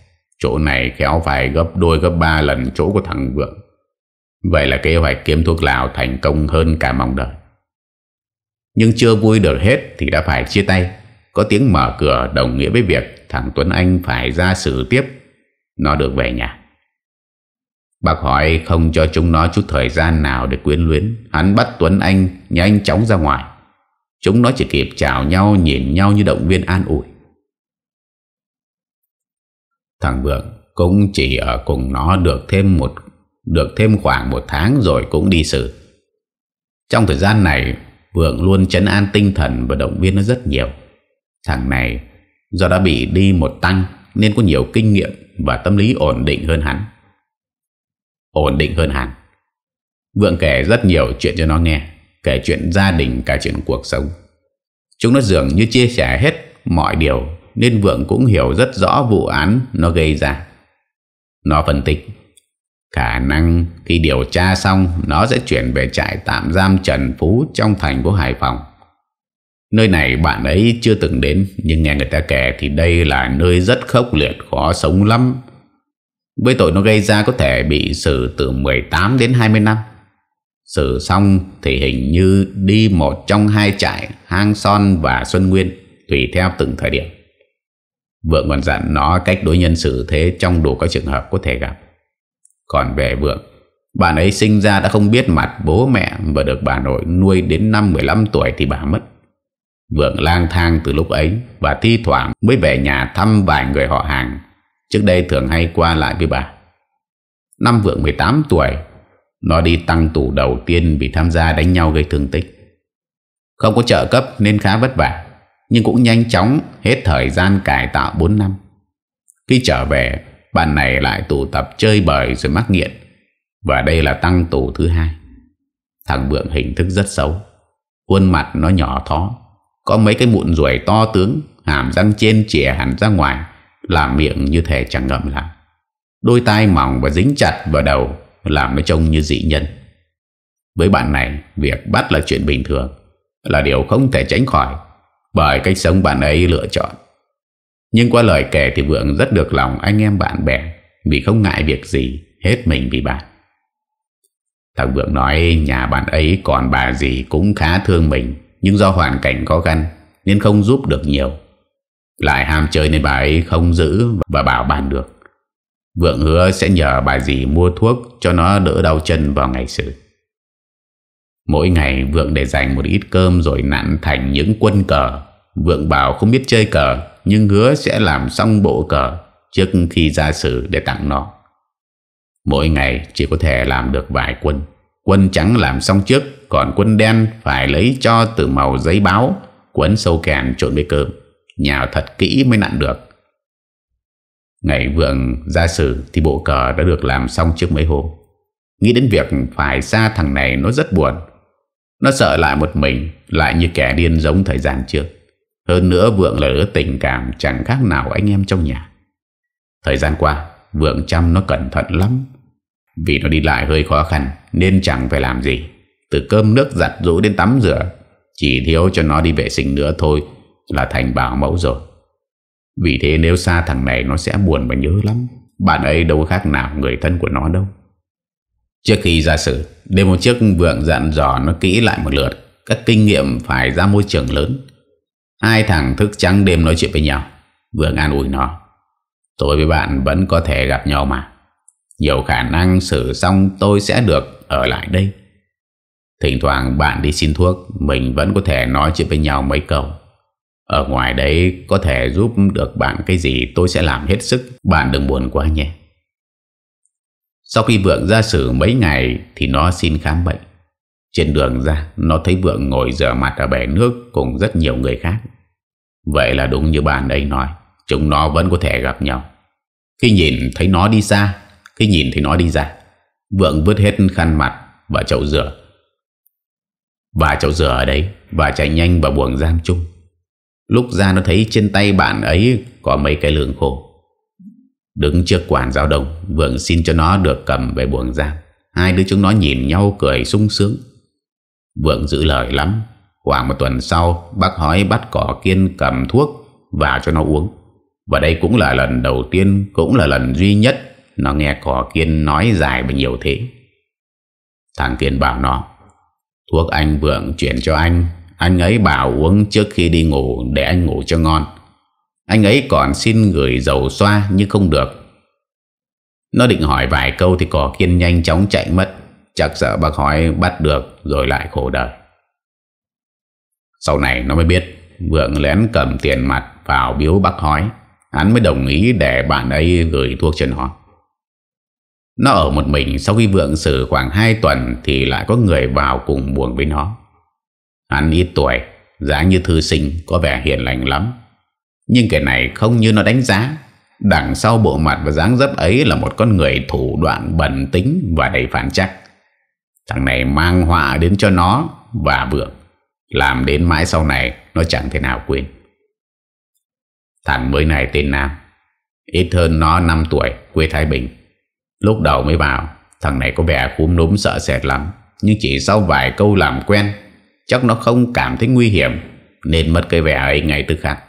Chỗ này khéo phải gấp đôi gấp ba lần chỗ của thằng Vượng Vậy là kế hoạch kiếm thuốc lào thành công hơn cả mong đợi Nhưng chưa vui được hết thì đã phải chia tay Có tiếng mở cửa đồng nghĩa với việc thằng Tuấn Anh phải ra xử tiếp Nó được về nhà Bác hỏi không cho chúng nó chút thời gian nào để quyến luyến Hắn bắt Tuấn Anh nhanh chóng ra ngoài Chúng nó chỉ kịp chào nhau nhìn nhau như động viên an ủi Thằng Vượng cũng chỉ ở cùng nó được thêm một được thêm khoảng một tháng rồi cũng đi xử. Trong thời gian này, Vượng luôn chấn an tinh thần và động viên nó rất nhiều. Thằng này do đã bị đi một tăng nên có nhiều kinh nghiệm và tâm lý ổn định hơn hắn. Ổn định hơn hắn Vượng kể rất nhiều chuyện cho nó nghe, kể chuyện gia đình cả chuyện cuộc sống. Chúng nó dường như chia sẻ hết mọi điều nên Vượng cũng hiểu rất rõ vụ án nó gây ra. Nó phân tích, khả năng khi điều tra xong nó sẽ chuyển về trại tạm giam Trần Phú trong thành phố Hải Phòng. Nơi này bạn ấy chưa từng đến nhưng nghe người ta kể thì đây là nơi rất khốc liệt khó sống lắm. Với tội nó gây ra có thể bị xử từ 18 đến 20 năm. Xử xong thì hình như đi một trong hai trại Hang Son và Xuân Nguyên tùy theo từng thời điểm. Vượng còn dặn nó cách đối nhân xử thế trong đủ các trường hợp có thể gặp. Còn về Vượng, bạn ấy sinh ra đã không biết mặt bố mẹ và được bà nội nuôi đến năm 15 tuổi thì bà mất. Vượng lang thang từ lúc ấy và thi thoảng mới về nhà thăm vài người họ hàng. Trước đây thường hay qua lại với bà. Năm Vượng 18 tuổi, nó đi tăng tù đầu tiên vì tham gia đánh nhau gây thương tích. Không có trợ cấp nên khá vất vả nhưng cũng nhanh chóng hết thời gian cải tạo 4 năm. Khi trở về, bạn này lại tụ tập chơi bời rồi mắc nghiện, và đây là tăng tù thứ hai. Thằng Vượng hình thức rất xấu, khuôn mặt nó nhỏ thó, có mấy cái mụn ruồi to tướng, hàm răng trên chìa hẳn ra ngoài, làm miệng như thể chẳng ngậm lại. Đôi tai mỏng và dính chặt vào đầu, làm nó trông như dị nhân. Với bạn này, việc bắt là chuyện bình thường, là điều không thể tránh khỏi bởi cách sống bạn ấy lựa chọn. Nhưng qua lời kể thì Vượng rất được lòng anh em bạn bè vì không ngại việc gì hết mình vì bạn. Thằng Vượng nói nhà bạn ấy còn bà gì cũng khá thương mình nhưng do hoàn cảnh khó khăn nên không giúp được nhiều. Lại ham chơi nên bà ấy không giữ và bảo bàn được. Vượng hứa sẽ nhờ bà dì mua thuốc cho nó đỡ đau chân vào ngày sự. Mỗi ngày Vượng để dành một ít cơm rồi nặn thành những quân cờ. Vượng bảo không biết chơi cờ nhưng hứa sẽ làm xong bộ cờ trước khi ra sử để tặng nó. Mỗi ngày chỉ có thể làm được vài quân. Quân trắng làm xong trước, còn quân đen phải lấy cho từ màu giấy báo, quấn sâu kèn trộn với cơm, nhào thật kỹ mới nặn được. Ngày vượng ra sử thì bộ cờ đã được làm xong trước mấy hôm. Nghĩ đến việc phải xa thằng này nó rất buồn, nó sợ lại một mình Lại như kẻ điên giống thời gian trước Hơn nữa Vượng là đứa tình cảm Chẳng khác nào anh em trong nhà Thời gian qua Vượng chăm nó cẩn thận lắm Vì nó đi lại hơi khó khăn Nên chẳng phải làm gì Từ cơm nước giặt rũ đến tắm rửa Chỉ thiếu cho nó đi vệ sinh nữa thôi Là thành bảo mẫu rồi Vì thế nếu xa thằng này Nó sẽ buồn và nhớ lắm Bạn ấy đâu khác nào người thân của nó đâu Trước khi ra xử, đêm hôm trước Vượng dặn dò nó kỹ lại một lượt các kinh nghiệm phải ra môi trường lớn. Hai thằng thức trắng đêm nói chuyện với nhau. Vượng an ủi nó. Tôi với bạn vẫn có thể gặp nhau mà. Nhiều khả năng xử xong tôi sẽ được ở lại đây. Thỉnh thoảng bạn đi xin thuốc, mình vẫn có thể nói chuyện với nhau mấy câu. Ở ngoài đấy có thể giúp được bạn cái gì tôi sẽ làm hết sức, bạn đừng buồn quá nhé. Sau khi Vượng ra xử mấy ngày thì nó xin khám bệnh. Trên đường ra, nó thấy Vượng ngồi rửa mặt ở bể nước cùng rất nhiều người khác. Vậy là đúng như bạn ấy nói, chúng nó vẫn có thể gặp nhau. Khi nhìn thấy nó đi xa, khi nhìn thấy nó đi ra, Vượng vứt hết khăn mặt và chậu rửa. Và chậu rửa ở đấy, và chạy nhanh vào buồng giam chung. Lúc ra nó thấy trên tay bạn ấy có mấy cái lường khô. Đứng trước quản giao đồng Vượng xin cho nó được cầm về buồng giam Hai đứa chúng nó nhìn nhau cười sung sướng Vượng giữ lời lắm Khoảng một tuần sau Bác hói bắt cỏ kiên cầm thuốc và cho nó uống Và đây cũng là lần đầu tiên Cũng là lần duy nhất Nó nghe cỏ kiên nói dài và nhiều thế Thằng kiên bảo nó Thuốc anh Vượng chuyển cho anh Anh ấy bảo uống trước khi đi ngủ Để anh ngủ cho ngon anh ấy còn xin người dầu xoa nhưng không được Nó định hỏi vài câu thì cỏ kiên nhanh chóng chạy mất Chắc sợ bác hỏi bắt được rồi lại khổ đời Sau này nó mới biết Vượng lén cầm tiền mặt vào biếu bác hói Hắn mới đồng ý để bạn ấy gửi thuốc cho nó Nó ở một mình sau khi vượng xử khoảng 2 tuần Thì lại có người vào cùng buồn với nó Hắn ít tuổi, dáng như thư sinh, có vẻ hiền lành lắm nhưng kẻ này không như nó đánh giá Đằng sau bộ mặt và dáng dấp ấy Là một con người thủ đoạn bẩn tính Và đầy phản chắc Thằng này mang họa đến cho nó Và vượng Làm đến mãi sau này Nó chẳng thể nào quên Thằng mới này tên Nam Ít hơn nó 5 tuổi Quê Thái Bình Lúc đầu mới vào Thằng này có vẻ khúm núm sợ sệt lắm Nhưng chỉ sau vài câu làm quen Chắc nó không cảm thấy nguy hiểm Nên mất cái vẻ ấy ngay tức khắc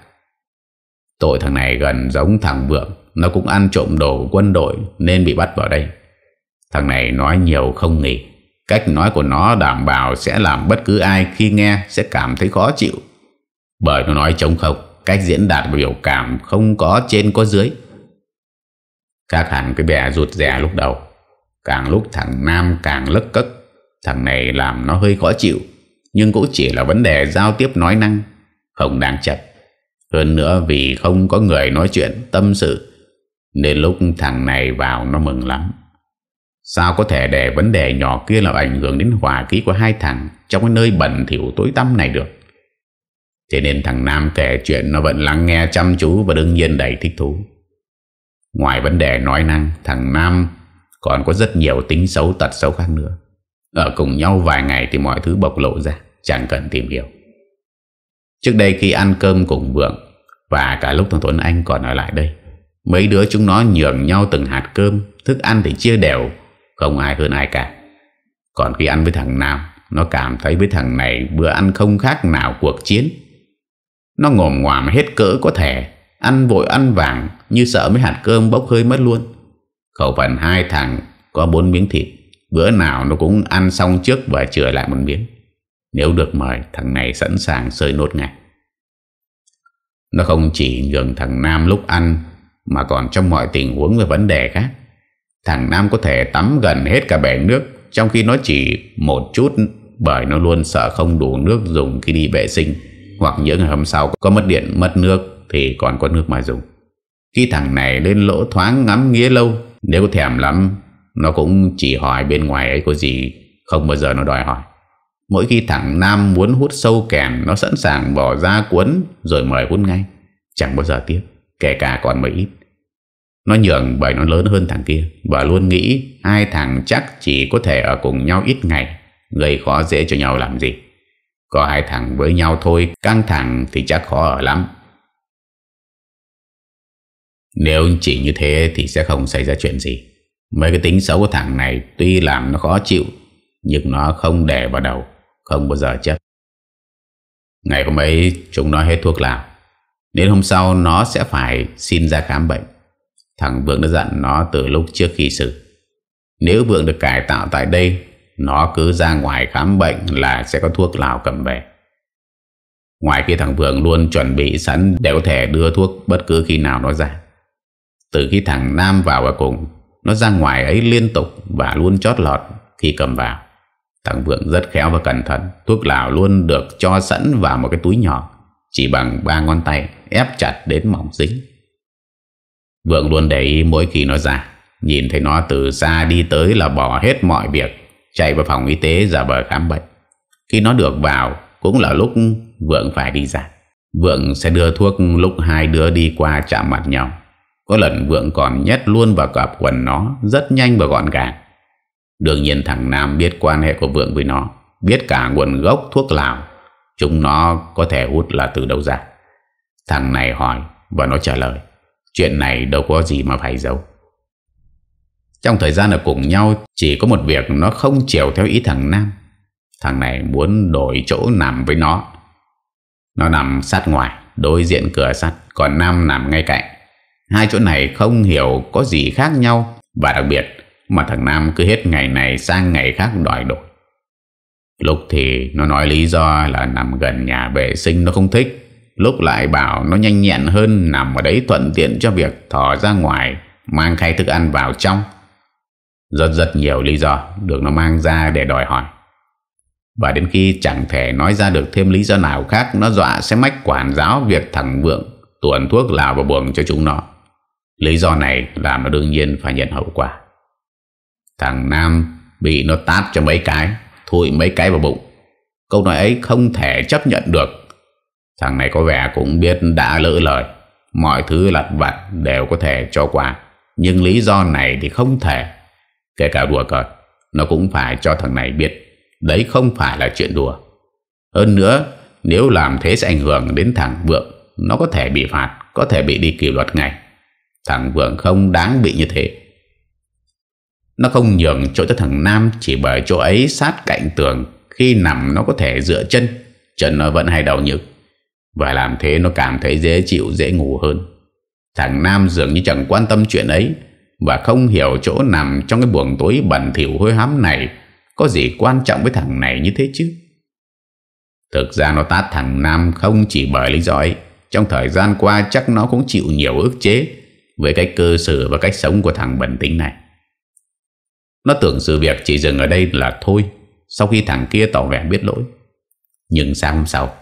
Tội thằng này gần giống thằng Vượng Nó cũng ăn trộm đồ của quân đội Nên bị bắt vào đây Thằng này nói nhiều không nghỉ Cách nói của nó đảm bảo sẽ làm bất cứ ai khi nghe sẽ cảm thấy khó chịu Bởi nó nói trống không Cách diễn đạt biểu cảm không có trên có dưới Các hẳn cái bè rụt rè lúc đầu Càng lúc thằng Nam càng lất cất Thằng này làm nó hơi khó chịu Nhưng cũng chỉ là vấn đề giao tiếp nói năng Không đáng chật hơn nữa vì không có người nói chuyện tâm sự Nên lúc thằng này vào nó mừng lắm Sao có thể để vấn đề nhỏ kia là ảnh hưởng đến hòa khí của hai thằng Trong cái nơi bẩn thỉu tối tăm này được Thế nên thằng Nam kể chuyện nó vẫn lắng nghe chăm chú và đương nhiên đầy thích thú Ngoài vấn đề nói năng Thằng Nam còn có rất nhiều tính xấu tật xấu khác nữa Ở cùng nhau vài ngày thì mọi thứ bộc lộ ra Chẳng cần tìm hiểu Trước đây khi ăn cơm cùng Vượng và cả lúc thằng Tuấn Anh còn ở lại đây Mấy đứa chúng nó nhường nhau từng hạt cơm Thức ăn thì chia đều Không ai hơn ai cả Còn khi ăn với thằng nam Nó cảm thấy với thằng này bữa ăn không khác nào cuộc chiến Nó ngồm ngoàm hết cỡ có thể Ăn vội ăn vàng Như sợ mấy hạt cơm bốc hơi mất luôn Khẩu phần hai thằng Có bốn miếng thịt Bữa nào nó cũng ăn xong trước và chừa lại một miếng Nếu được mời thằng này sẵn sàng sơi nốt ngay nó không chỉ nhường thằng Nam lúc ăn Mà còn trong mọi tình huống và vấn đề khác Thằng Nam có thể tắm gần hết cả bể nước Trong khi nó chỉ một chút Bởi nó luôn sợ không đủ nước dùng khi đi vệ sinh Hoặc những ngày hôm sau có mất điện mất nước Thì còn có nước mà dùng Khi thằng này lên lỗ thoáng ngắm nghĩa lâu Nếu có thèm lắm Nó cũng chỉ hỏi bên ngoài ấy có gì Không bao giờ nó đòi hỏi Mỗi khi thằng Nam muốn hút sâu kèn Nó sẵn sàng bỏ ra cuốn Rồi mời hút ngay Chẳng bao giờ tiếc Kể cả còn mấy ít Nó nhường bởi nó lớn hơn thằng kia Và luôn nghĩ Hai thằng chắc chỉ có thể ở cùng nhau ít ngày Gây khó dễ cho nhau làm gì Có hai thằng với nhau thôi Căng thẳng thì chắc khó ở lắm Nếu chỉ như thế Thì sẽ không xảy ra chuyện gì Mấy cái tính xấu của thằng này Tuy làm nó khó chịu Nhưng nó không để vào đầu không bao giờ chấp Ngày hôm ấy chúng nó hết thuốc lào Nên hôm sau nó sẽ phải xin ra khám bệnh Thằng Vượng đã dặn nó từ lúc trước khi xử Nếu Vượng được cải tạo tại đây Nó cứ ra ngoài khám bệnh là sẽ có thuốc lào cầm về Ngoài kia thằng Vượng luôn chuẩn bị sẵn Để có thể đưa thuốc bất cứ khi nào nó ra Từ khi thằng Nam vào và cùng Nó ra ngoài ấy liên tục và luôn chót lọt khi cầm vào Thằng Vượng rất khéo và cẩn thận Thuốc lào luôn được cho sẵn vào một cái túi nhỏ Chỉ bằng ba ngón tay Ép chặt đến mỏng dính Vượng luôn để ý mỗi khi nó ra Nhìn thấy nó từ xa đi tới là bỏ hết mọi việc Chạy vào phòng y tế giả bờ khám bệnh Khi nó được vào Cũng là lúc Vượng phải đi ra Vượng sẽ đưa thuốc lúc hai đứa đi qua chạm mặt nhau Có lần Vượng còn nhét luôn vào cặp quần nó Rất nhanh và gọn gàng Đương nhiên thằng Nam biết quan hệ của Vượng với nó Biết cả nguồn gốc thuốc lào Chúng nó có thể hút là từ đâu ra Thằng này hỏi Và nó trả lời Chuyện này đâu có gì mà phải giấu Trong thời gian ở cùng nhau Chỉ có một việc nó không chiều theo ý thằng Nam Thằng này muốn đổi chỗ nằm với nó Nó nằm sát ngoài Đối diện cửa sắt Còn Nam nằm ngay cạnh Hai chỗ này không hiểu có gì khác nhau Và đặc biệt mà thằng Nam cứ hết ngày này sang ngày khác đòi đổi Lúc thì nó nói lý do là nằm gần nhà vệ sinh nó không thích Lúc lại bảo nó nhanh nhẹn hơn nằm ở đấy thuận tiện cho việc thò ra ngoài Mang khay thức ăn vào trong Rất rất nhiều lý do được nó mang ra để đòi hỏi Và đến khi chẳng thể nói ra được thêm lý do nào khác Nó dọa sẽ mách quản giáo việc thằng Vượng tuồn thuốc lào vào buồng cho chúng nó Lý do này làm nó đương nhiên phải nhận hậu quả Thằng Nam bị nó tát cho mấy cái Thụi mấy cái vào bụng Câu nói ấy không thể chấp nhận được Thằng này có vẻ cũng biết đã lỡ lời Mọi thứ lặt vặt đều có thể cho qua Nhưng lý do này thì không thể Kể cả đùa cợt Nó cũng phải cho thằng này biết Đấy không phải là chuyện đùa Hơn nữa Nếu làm thế sẽ ảnh hưởng đến thằng Vượng Nó có thể bị phạt Có thể bị đi kỷ luật ngay Thằng Vượng không đáng bị như thế nó không nhường chỗ cho thằng Nam Chỉ bởi chỗ ấy sát cạnh tường Khi nằm nó có thể dựa chân Chân nó vẫn hay đau nhức Và làm thế nó cảm thấy dễ chịu dễ ngủ hơn Thằng Nam dường như chẳng quan tâm chuyện ấy Và không hiểu chỗ nằm trong cái buồng tối bẩn thỉu hôi hám này Có gì quan trọng với thằng này như thế chứ Thực ra nó tát thằng Nam không chỉ bởi lý do ấy Trong thời gian qua chắc nó cũng chịu nhiều ức chế Với cái cơ sở và cách sống của thằng bẩn tính này nó tưởng sự việc chỉ dừng ở đây là thôi Sau khi thằng kia tỏ vẻ biết lỗi Nhưng sáng hôm sau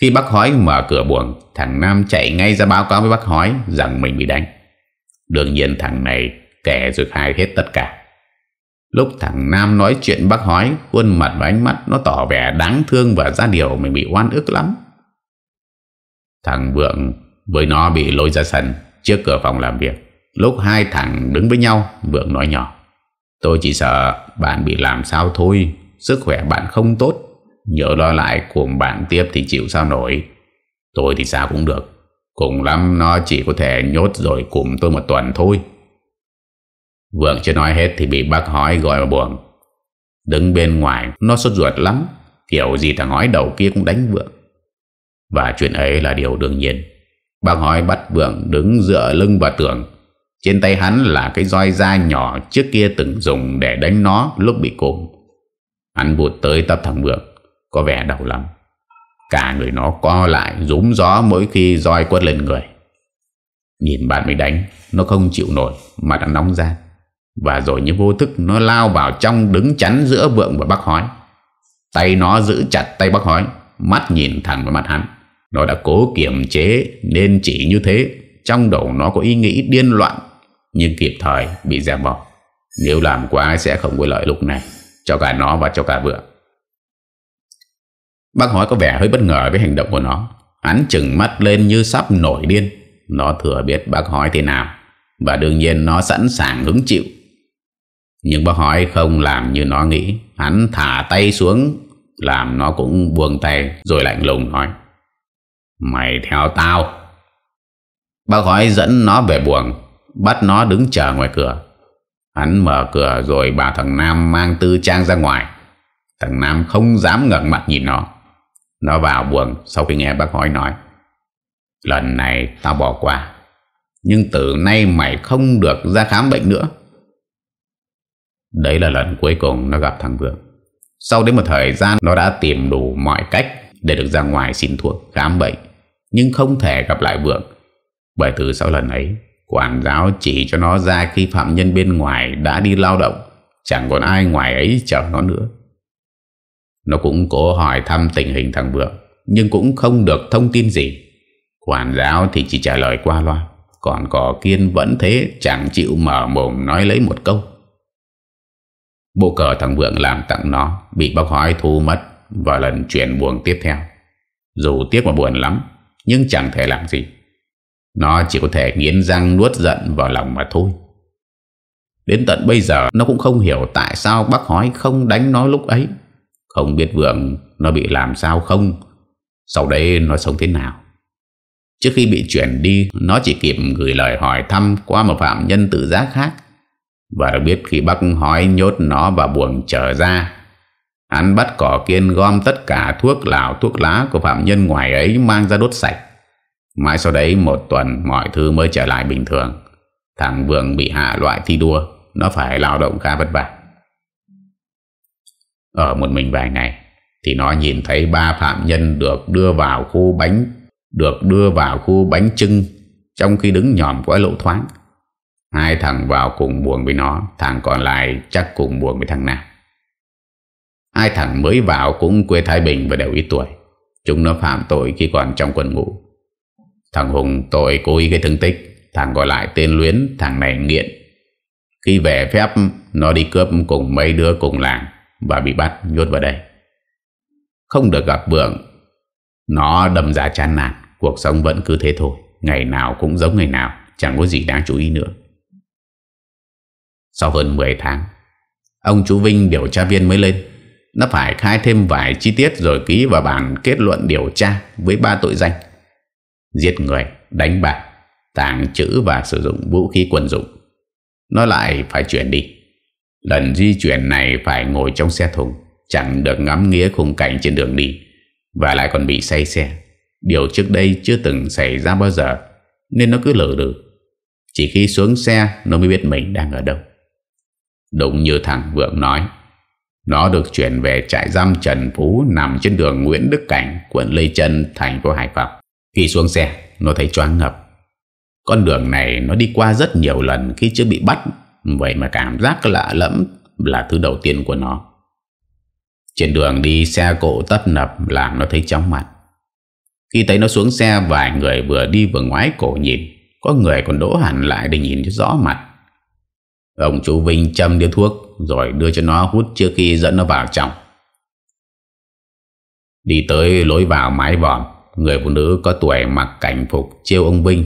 Khi bác hói mở cửa buồng Thằng Nam chạy ngay ra báo cáo với bác hói Rằng mình bị đánh Đương nhiên thằng này kẻ rồi khai hết tất cả Lúc thằng Nam nói chuyện bác hói Khuôn mặt và ánh mắt nó tỏ vẻ đáng thương Và ra điều mình bị oan ức lắm Thằng Vượng với nó bị lôi ra sân Trước cửa phòng làm việc Lúc hai thằng đứng với nhau Vượng nói nhỏ Tôi chỉ sợ bạn bị làm sao thôi Sức khỏe bạn không tốt Nhớ lo lại cùng bạn tiếp thì chịu sao nổi Tôi thì sao cũng được Cùng lắm nó chỉ có thể nhốt rồi cùng tôi một tuần thôi Vượng chưa nói hết thì bị bác hói gọi vào buồng Đứng bên ngoài nó sốt ruột lắm Kiểu gì thằng hói đầu kia cũng đánh vượng Và chuyện ấy là điều đương nhiên Bác hói bắt vượng đứng dựa lưng vào tường trên tay hắn là cái roi da nhỏ trước kia từng dùng để đánh nó lúc bị cụm. Hắn vụt tới tập thằng Vượng, có vẻ đau lắm. Cả người nó co lại rúm gió mỗi khi roi quất lên người. Nhìn bạn mình đánh, nó không chịu nổi mà đang nóng ra. Và rồi như vô thức nó lao vào trong đứng chắn giữa Vượng và bác hói. Tay nó giữ chặt tay bác hói, mắt nhìn thẳng vào mặt hắn. Nó đã cố kiềm chế nên chỉ như thế, trong đầu nó có ý nghĩ điên loạn nhưng kịp thời bị giảm bỏ. Nếu làm quá sẽ không có lợi lúc này, cho cả nó và cho cả vợ. Bác hỏi có vẻ hơi bất ngờ với hành động của nó. Hắn chừng mắt lên như sắp nổi điên. Nó thừa biết bác hỏi thế nào, và đương nhiên nó sẵn sàng hứng chịu. Nhưng bác hỏi không làm như nó nghĩ, hắn thả tay xuống, làm nó cũng buông tay, rồi lạnh lùng nói. Mày theo tao. Bác hỏi dẫn nó về buồng Bắt nó đứng chờ ngoài cửa Hắn mở cửa rồi bảo thằng Nam mang tư trang ra ngoài Thằng Nam không dám ngẩng mặt nhìn nó Nó vào buồn sau khi nghe bác hỏi nói Lần này tao bỏ qua Nhưng từ nay mày không được ra khám bệnh nữa Đấy là lần cuối cùng nó gặp thằng Vương Sau đến một thời gian nó đã tìm đủ mọi cách Để được ra ngoài xin thuốc khám bệnh Nhưng không thể gặp lại Vương Bởi từ sau lần ấy Quản giáo chỉ cho nó ra khi phạm nhân bên ngoài đã đi lao động Chẳng còn ai ngoài ấy chờ nó nữa Nó cũng cố hỏi thăm tình hình thằng Vượng Nhưng cũng không được thông tin gì Quản giáo thì chỉ trả lời qua loa Còn cỏ kiên vẫn thế chẳng chịu mở mồm nói lấy một câu Bộ cờ thằng Vượng làm tặng nó Bị bác hói thu mất Và lần chuyển buồn tiếp theo Dù tiếc và buồn lắm Nhưng chẳng thể làm gì nó chỉ có thể nghiến răng nuốt giận vào lòng mà thôi Đến tận bây giờ Nó cũng không hiểu tại sao bác hói không đánh nó lúc ấy Không biết vượng Nó bị làm sao không Sau đấy nó sống thế nào Trước khi bị chuyển đi Nó chỉ kịp gửi lời hỏi thăm Qua một phạm nhân tự giác khác Và được biết khi bác hói nhốt nó vào buồng trở ra Hắn bắt cỏ kiên gom tất cả thuốc lào thuốc lá của phạm nhân ngoài ấy mang ra đốt sạch Mãi sau đấy một tuần mọi thứ mới trở lại bình thường Thằng vượng bị hạ loại thi đua Nó phải lao động khá vất vả Ở một mình vài ngày Thì nó nhìn thấy ba phạm nhân được đưa vào khu bánh Được đưa vào khu bánh trưng Trong khi đứng nhòm qua lộ thoáng Hai thằng vào cùng buồn với nó Thằng còn lại chắc cùng buồn với thằng nào Hai thằng mới vào cũng quê Thái Bình và đều ít tuổi Chúng nó phạm tội khi còn trong quần ngũ Thằng Hùng tội cố ý gây thương tích Thằng gọi lại tên luyến Thằng này nghiện Khi về phép Nó đi cướp cùng mấy đứa cùng làng Và bị bắt nhốt vào đây Không được gặp Vượng Nó đâm ra chán nản Cuộc sống vẫn cứ thế thôi Ngày nào cũng giống ngày nào Chẳng có gì đáng chú ý nữa Sau hơn 10 tháng Ông chú Vinh điều tra viên mới lên Nó phải khai thêm vài chi tiết Rồi ký vào bản kết luận điều tra Với ba tội danh giết người, đánh bạc, tàng trữ và sử dụng vũ khí quân dụng. Nó lại phải chuyển đi. Lần di chuyển này phải ngồi trong xe thùng, chẳng được ngắm nghĩa khung cảnh trên đường đi, và lại còn bị say xe. Điều trước đây chưa từng xảy ra bao giờ, nên nó cứ lử được Chỉ khi xuống xe, nó mới biết mình đang ở đâu. Đúng như thằng Vượng nói, nó được chuyển về trại giam Trần Phú nằm trên đường Nguyễn Đức Cảnh, quận Lê Trân, thành phố Hải Phòng. Khi xuống xe Nó thấy choáng ngập Con đường này nó đi qua rất nhiều lần Khi chưa bị bắt Vậy mà cảm giác lạ lẫm Là thứ đầu tiên của nó Trên đường đi xe cộ tấp nập Làm nó thấy chóng mặt Khi thấy nó xuống xe Vài người vừa đi vừa ngoái cổ nhìn Có người còn đỗ hẳn lại để nhìn cho rõ mặt Ông chú Vinh châm đưa thuốc Rồi đưa cho nó hút trước khi dẫn nó vào trong Đi tới lối vào mái vòm Người phụ nữ có tuổi mặc cảnh phục Chiêu ông Vinh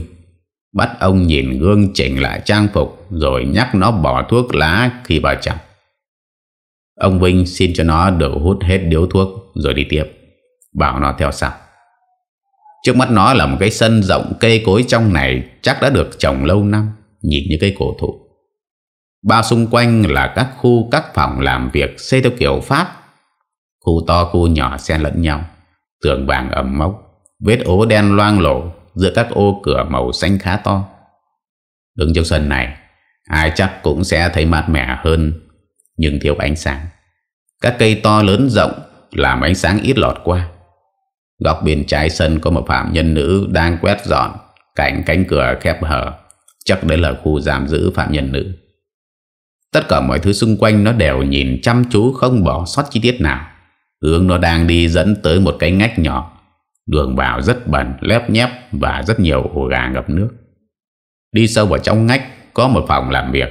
Bắt ông nhìn gương chỉnh lại trang phục Rồi nhắc nó bỏ thuốc lá khi vào trong Ông Vinh xin cho nó đổ hút hết điếu thuốc Rồi đi tiếp Bảo nó theo sau Trước mắt nó là một cái sân rộng cây cối trong này Chắc đã được trồng lâu năm Nhìn như cây cổ thụ Bao xung quanh là các khu các phòng làm việc Xây theo kiểu Pháp Khu to khu nhỏ xen lẫn nhau Tường vàng ẩm mốc vết ố đen loang lổ giữa các ô cửa màu xanh khá to. Đứng trong sân này, ai chắc cũng sẽ thấy mát mẻ hơn nhưng thiếu ánh sáng. Các cây to lớn rộng làm ánh sáng ít lọt qua. Góc bên trái sân có một phạm nhân nữ đang quét dọn cạnh cánh cửa khép hở. Chắc đấy là khu giam giữ phạm nhân nữ. Tất cả mọi thứ xung quanh nó đều nhìn chăm chú không bỏ sót chi tiết nào. Hướng nó đang đi dẫn tới một cái ngách nhỏ Đường vào rất bẩn, lép nhép và rất nhiều ổ gà ngập nước. Đi sâu vào trong ngách có một phòng làm việc.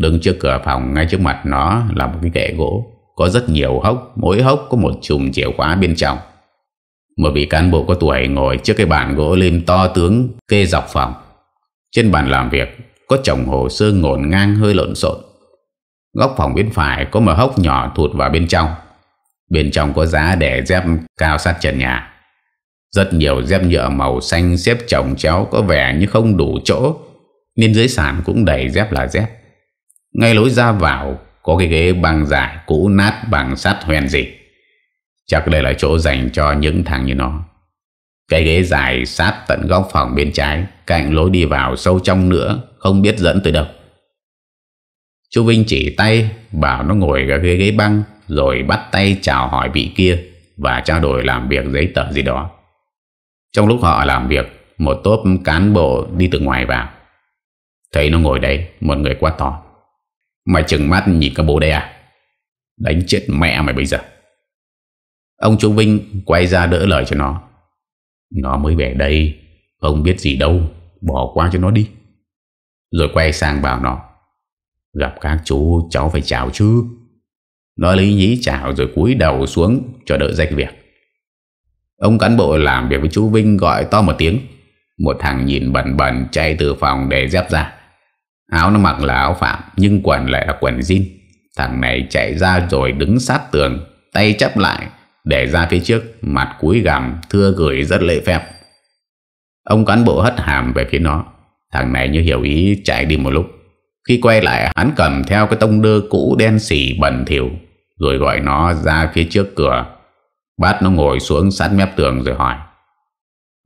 Đứng trước cửa phòng ngay trước mặt nó là một cái kệ gỗ. Có rất nhiều hốc, mỗi hốc có một chùm chìa khóa bên trong. Một vị cán bộ có tuổi ngồi trước cái bàn gỗ lên to tướng kê dọc phòng. Trên bàn làm việc có chồng hồ sơ ngổn ngang hơi lộn xộn. Góc phòng bên phải có một hốc nhỏ thụt vào bên trong. Bên trong có giá để dép cao sát trần nhà. Rất nhiều dép nhựa màu xanh xếp chồng chéo có vẻ như không đủ chỗ nên dưới sàn cũng đầy dép là dép. Ngay lối ra vào có cái ghế băng dài cũ nát bằng sắt hoen gì. Chắc đây là chỗ dành cho những thằng như nó. Cái ghế dài sát tận góc phòng bên trái, cạnh lối đi vào sâu trong nữa, không biết dẫn tới đâu. Chú Vinh chỉ tay, bảo nó ngồi ở ghế ghế băng, rồi bắt tay chào hỏi vị kia và trao đổi làm việc giấy tờ gì đó. Trong lúc họ làm việc Một tốp cán bộ đi từ ngoài vào Thấy nó ngồi đấy Một người quá to Mày chừng mắt nhìn cái bố đây à Đánh chết mẹ mày bây giờ Ông chú Vinh quay ra đỡ lời cho nó Nó mới về đây Không biết gì đâu Bỏ qua cho nó đi Rồi quay sang bảo nó Gặp các chú cháu phải chào chứ Nó lý nhí chào rồi cúi đầu xuống Cho đỡ rách việc Ông cán bộ làm việc với chú Vinh gọi to một tiếng Một thằng nhìn bẩn bẩn chạy từ phòng để dép ra Áo nó mặc là áo phạm Nhưng quần lại là quần jean Thằng này chạy ra rồi đứng sát tường Tay chắp lại Để ra phía trước Mặt cúi gằm thưa gửi rất lệ phép Ông cán bộ hất hàm về phía nó Thằng này như hiểu ý chạy đi một lúc Khi quay lại hắn cầm theo cái tông đơ cũ đen xỉ bẩn thỉu Rồi gọi nó ra phía trước cửa Bát nó ngồi xuống sát mép tường rồi hỏi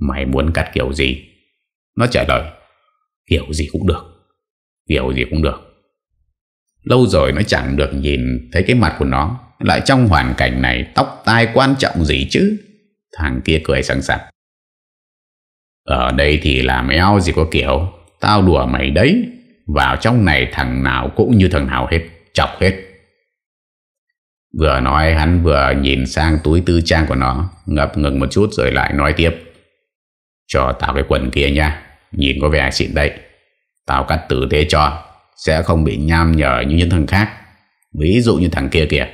Mày muốn cắt kiểu gì? Nó trả lời Kiểu gì cũng được Kiểu gì cũng được Lâu rồi nó chẳng được nhìn thấy cái mặt của nó Lại trong hoàn cảnh này Tóc tai quan trọng gì chứ Thằng kia cười sẵn sàng Ở đây thì làm eo gì có kiểu Tao đùa mày đấy Vào trong này thằng nào cũng như thằng nào hết Chọc hết Vừa nói hắn vừa nhìn sang túi tư trang của nó Ngập ngừng một chút rồi lại nói tiếp Cho tao cái quần kia nha Nhìn có vẻ xịn đấy Tao cắt tử tế cho Sẽ không bị nham nhở như những thằng khác Ví dụ như thằng kia kìa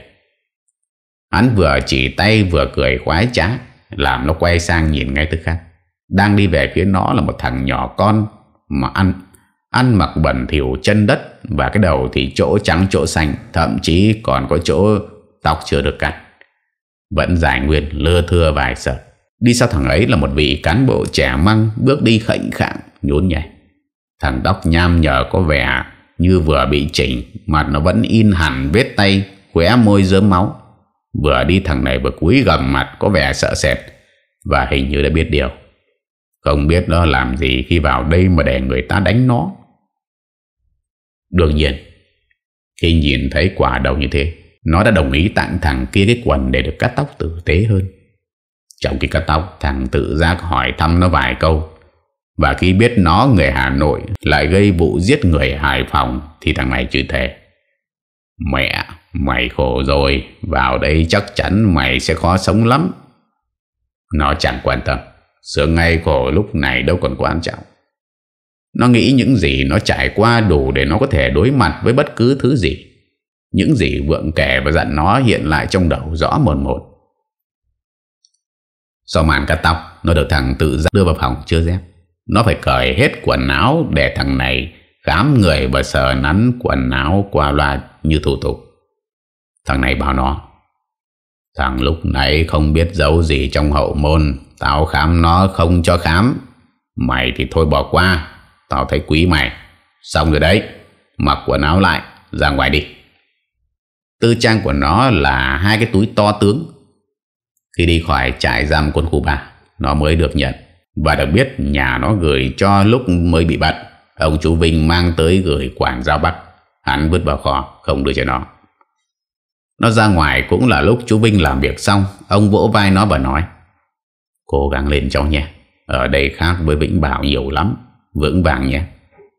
Hắn vừa chỉ tay vừa cười khoái trá Làm nó quay sang nhìn ngay tức khắc Đang đi về phía nó là một thằng nhỏ con Mà ăn Ăn mặc bẩn thỉu chân đất Và cái đầu thì chỗ trắng chỗ xanh Thậm chí còn có chỗ tóc chưa được cắt. Vẫn giải nguyên lơ thưa vài sợ. Đi sau thằng ấy là một vị cán bộ trẻ măng bước đi khệnh khạng, nhốn nhảy. Thằng tóc nham nhở có vẻ như vừa bị chỉnh, mặt nó vẫn in hẳn vết tay, khóe môi dớm máu. Vừa đi thằng này vừa cúi gầm mặt có vẻ sợ sệt và hình như đã biết điều. Không biết nó làm gì khi vào đây mà để người ta đánh nó. Đương nhiên, khi nhìn thấy quả đầu như thế, nó đã đồng ý tặng thằng kia cái quần để được cắt tóc tử tế hơn Trong khi cắt tóc Thằng tự giác hỏi thăm nó vài câu Và khi biết nó người Hà Nội Lại gây vụ giết người Hải Phòng Thì thằng này chửi thề Mẹ mày khổ rồi Vào đây chắc chắn mày sẽ khó sống lắm Nó chẳng quan tâm Sướng ngay khổ lúc này đâu còn quan trọng Nó nghĩ những gì nó trải qua đủ để nó có thể đối mặt với bất cứ thứ gì những gì vượng kể và dặn nó hiện lại trong đầu rõ mồn một Sau màn cắt tóc Nó được thằng tự ra đưa vào phòng chưa dép Nó phải cởi hết quần áo Để thằng này khám người Và sờ nắn quần áo qua loa như thủ tục Thằng này bảo nó Thằng lúc nãy không biết giấu gì trong hậu môn Tao khám nó không cho khám Mày thì thôi bỏ qua Tao thấy quý mày Xong rồi đấy Mặc quần áo lại Ra ngoài đi Tư trang của nó là hai cái túi to tướng. Khi đi khỏi trại giam quân khu 3, nó mới được nhận. Và được biết nhà nó gửi cho lúc mới bị bắt. Ông chú Vinh mang tới gửi quản giao Bắc. Hắn vứt vào kho, không đưa cho nó. Nó ra ngoài cũng là lúc chú Vinh làm việc xong. Ông vỗ vai nó và nói. Cố gắng lên cháu nhé. Ở đây khác với Vĩnh Bảo nhiều lắm. Vững vàng nhé.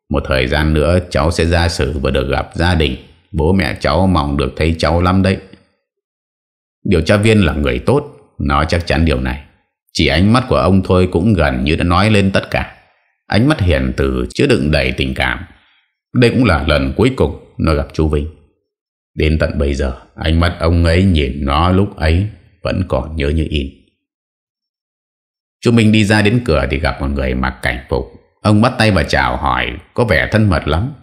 Một thời gian nữa cháu sẽ ra xử và được gặp gia đình. Bố mẹ cháu mong được thấy cháu lắm đấy Điều tra viên là người tốt Nó chắc chắn điều này Chỉ ánh mắt của ông thôi cũng gần như đã nói lên tất cả Ánh mắt hiền từ chứa đựng đầy tình cảm Đây cũng là lần cuối cùng nó gặp chú Vinh Đến tận bây giờ Ánh mắt ông ấy nhìn nó lúc ấy Vẫn còn nhớ như in Chú Minh đi ra đến cửa Thì gặp một người mặc cảnh phục Ông bắt tay và chào hỏi Có vẻ thân mật lắm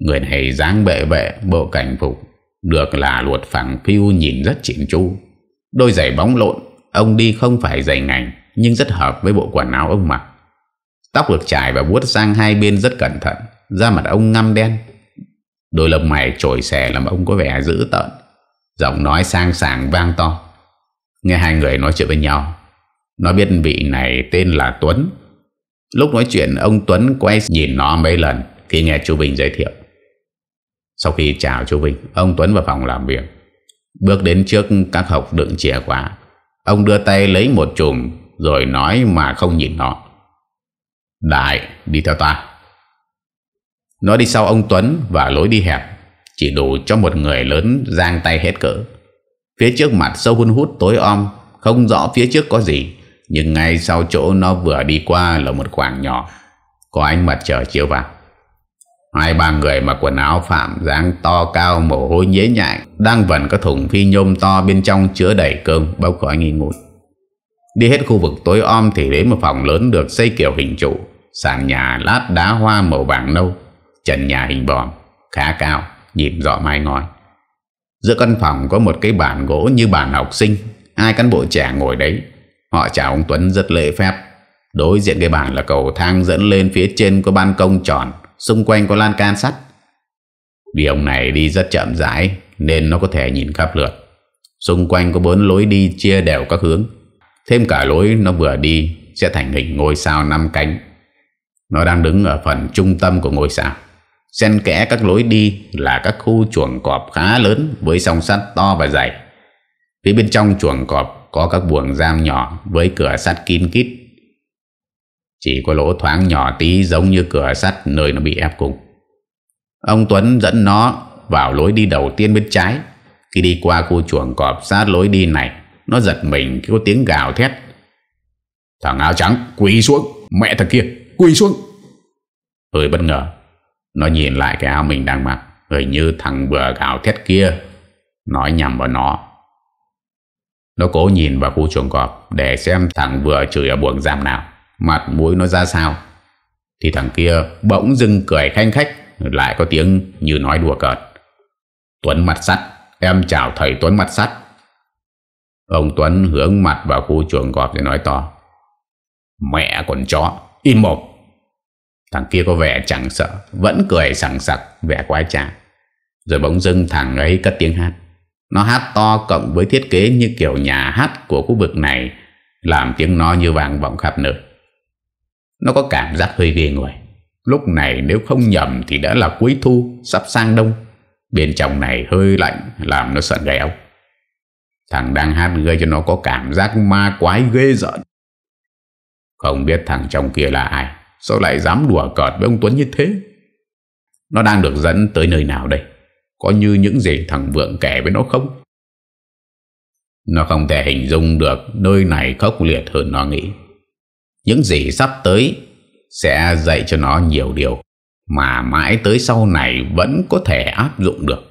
Người này dáng bệ vệ bộ cảnh phục Được là luật phẳng phiêu nhìn rất chỉnh chu Đôi giày bóng lộn Ông đi không phải giày ngành Nhưng rất hợp với bộ quần áo ông mặc Tóc được chải và vuốt sang hai bên rất cẩn thận Da mặt ông ngăm đen Đôi lông mày trồi xè làm ông có vẻ dữ tợn Giọng nói sang sảng vang to Nghe hai người nói chuyện với nhau Nó biết vị này tên là Tuấn Lúc nói chuyện ông Tuấn quay nhìn nó mấy lần Khi nghe chú Bình giới thiệu sau khi chào chú Vinh Ông Tuấn vào phòng làm việc Bước đến trước các học đựng chìa khóa Ông đưa tay lấy một chùm Rồi nói mà không nhìn họ Đại đi theo ta Nó đi sau ông Tuấn Và lối đi hẹp Chỉ đủ cho một người lớn giang tay hết cỡ Phía trước mặt sâu hun hút tối om Không rõ phía trước có gì Nhưng ngay sau chỗ nó vừa đi qua Là một khoảng nhỏ Có ánh mặt trời chiếu vào Hai ba người mặc quần áo phạm dáng to cao mồ hôi nhễ nhại Đang vẩn có thùng phi nhôm to bên trong chứa đầy cơm bốc khỏi nghi ngút Đi hết khu vực tối om thì đến một phòng lớn được xây kiểu hình trụ Sàn nhà lát đá hoa màu vàng nâu Trần nhà hình bòm khá cao nhịp rõ mai ngói Giữa căn phòng có một cái bàn gỗ như bàn học sinh Hai cán bộ trẻ ngồi đấy Họ chào ông Tuấn rất lễ phép Đối diện cái bàn là cầu thang dẫn lên phía trên có ban công tròn xung quanh có lan can sắt. Vì ông này đi rất chậm rãi nên nó có thể nhìn khắp lượt. Xung quanh có bốn lối đi chia đều các hướng. Thêm cả lối nó vừa đi sẽ thành hình ngôi sao năm cánh. Nó đang đứng ở phần trung tâm của ngôi sao. Xen kẽ các lối đi là các khu chuồng cọp khá lớn với song sắt to và dày. Phía bên trong chuồng cọp có các buồng giam nhỏ với cửa sắt kín kít chỉ có lỗ thoáng nhỏ tí giống như cửa sắt nơi nó bị ép cùng. Ông Tuấn dẫn nó vào lối đi đầu tiên bên trái. Khi đi qua khu chuồng cọp sát lối đi này, nó giật mình khi có tiếng gào thét. Thằng áo trắng, quỳ xuống, mẹ thằng kia, quỳ xuống. Hơi bất ngờ, nó nhìn lại cái áo mình đang mặc, hình như thằng vừa gào thét kia, nói nhầm vào nó. Nó cố nhìn vào khu chuồng cọp để xem thằng vừa chửi ở buồng giam nào mặt mũi nó ra sao Thì thằng kia bỗng dưng cười khanh khách Lại có tiếng như nói đùa cợt Tuấn mặt sắt Em chào thầy Tuấn mặt sắt Ông Tuấn hướng mặt vào khu chuồng gọt để nói to Mẹ còn chó Im một Thằng kia có vẻ chẳng sợ Vẫn cười sẵn sặc vẻ quái trà Rồi bỗng dưng thằng ấy cất tiếng hát Nó hát to cộng với thiết kế như kiểu nhà hát của khu vực này Làm tiếng nó như vàng vọng khắp nơi nó có cảm giác hơi ghê người Lúc này nếu không nhầm thì đã là cuối thu Sắp sang đông Bên trong này hơi lạnh Làm nó sợn gãy Thằng đang hát gây cho nó có cảm giác ma quái ghê giận Không biết thằng trong kia là ai Sao lại dám đùa cợt với ông Tuấn như thế Nó đang được dẫn tới nơi nào đây Có như những gì thằng Vượng kể với nó không Nó không thể hình dung được Nơi này khốc liệt hơn nó nghĩ những gì sắp tới sẽ dạy cho nó nhiều điều mà mãi tới sau này vẫn có thể áp dụng được.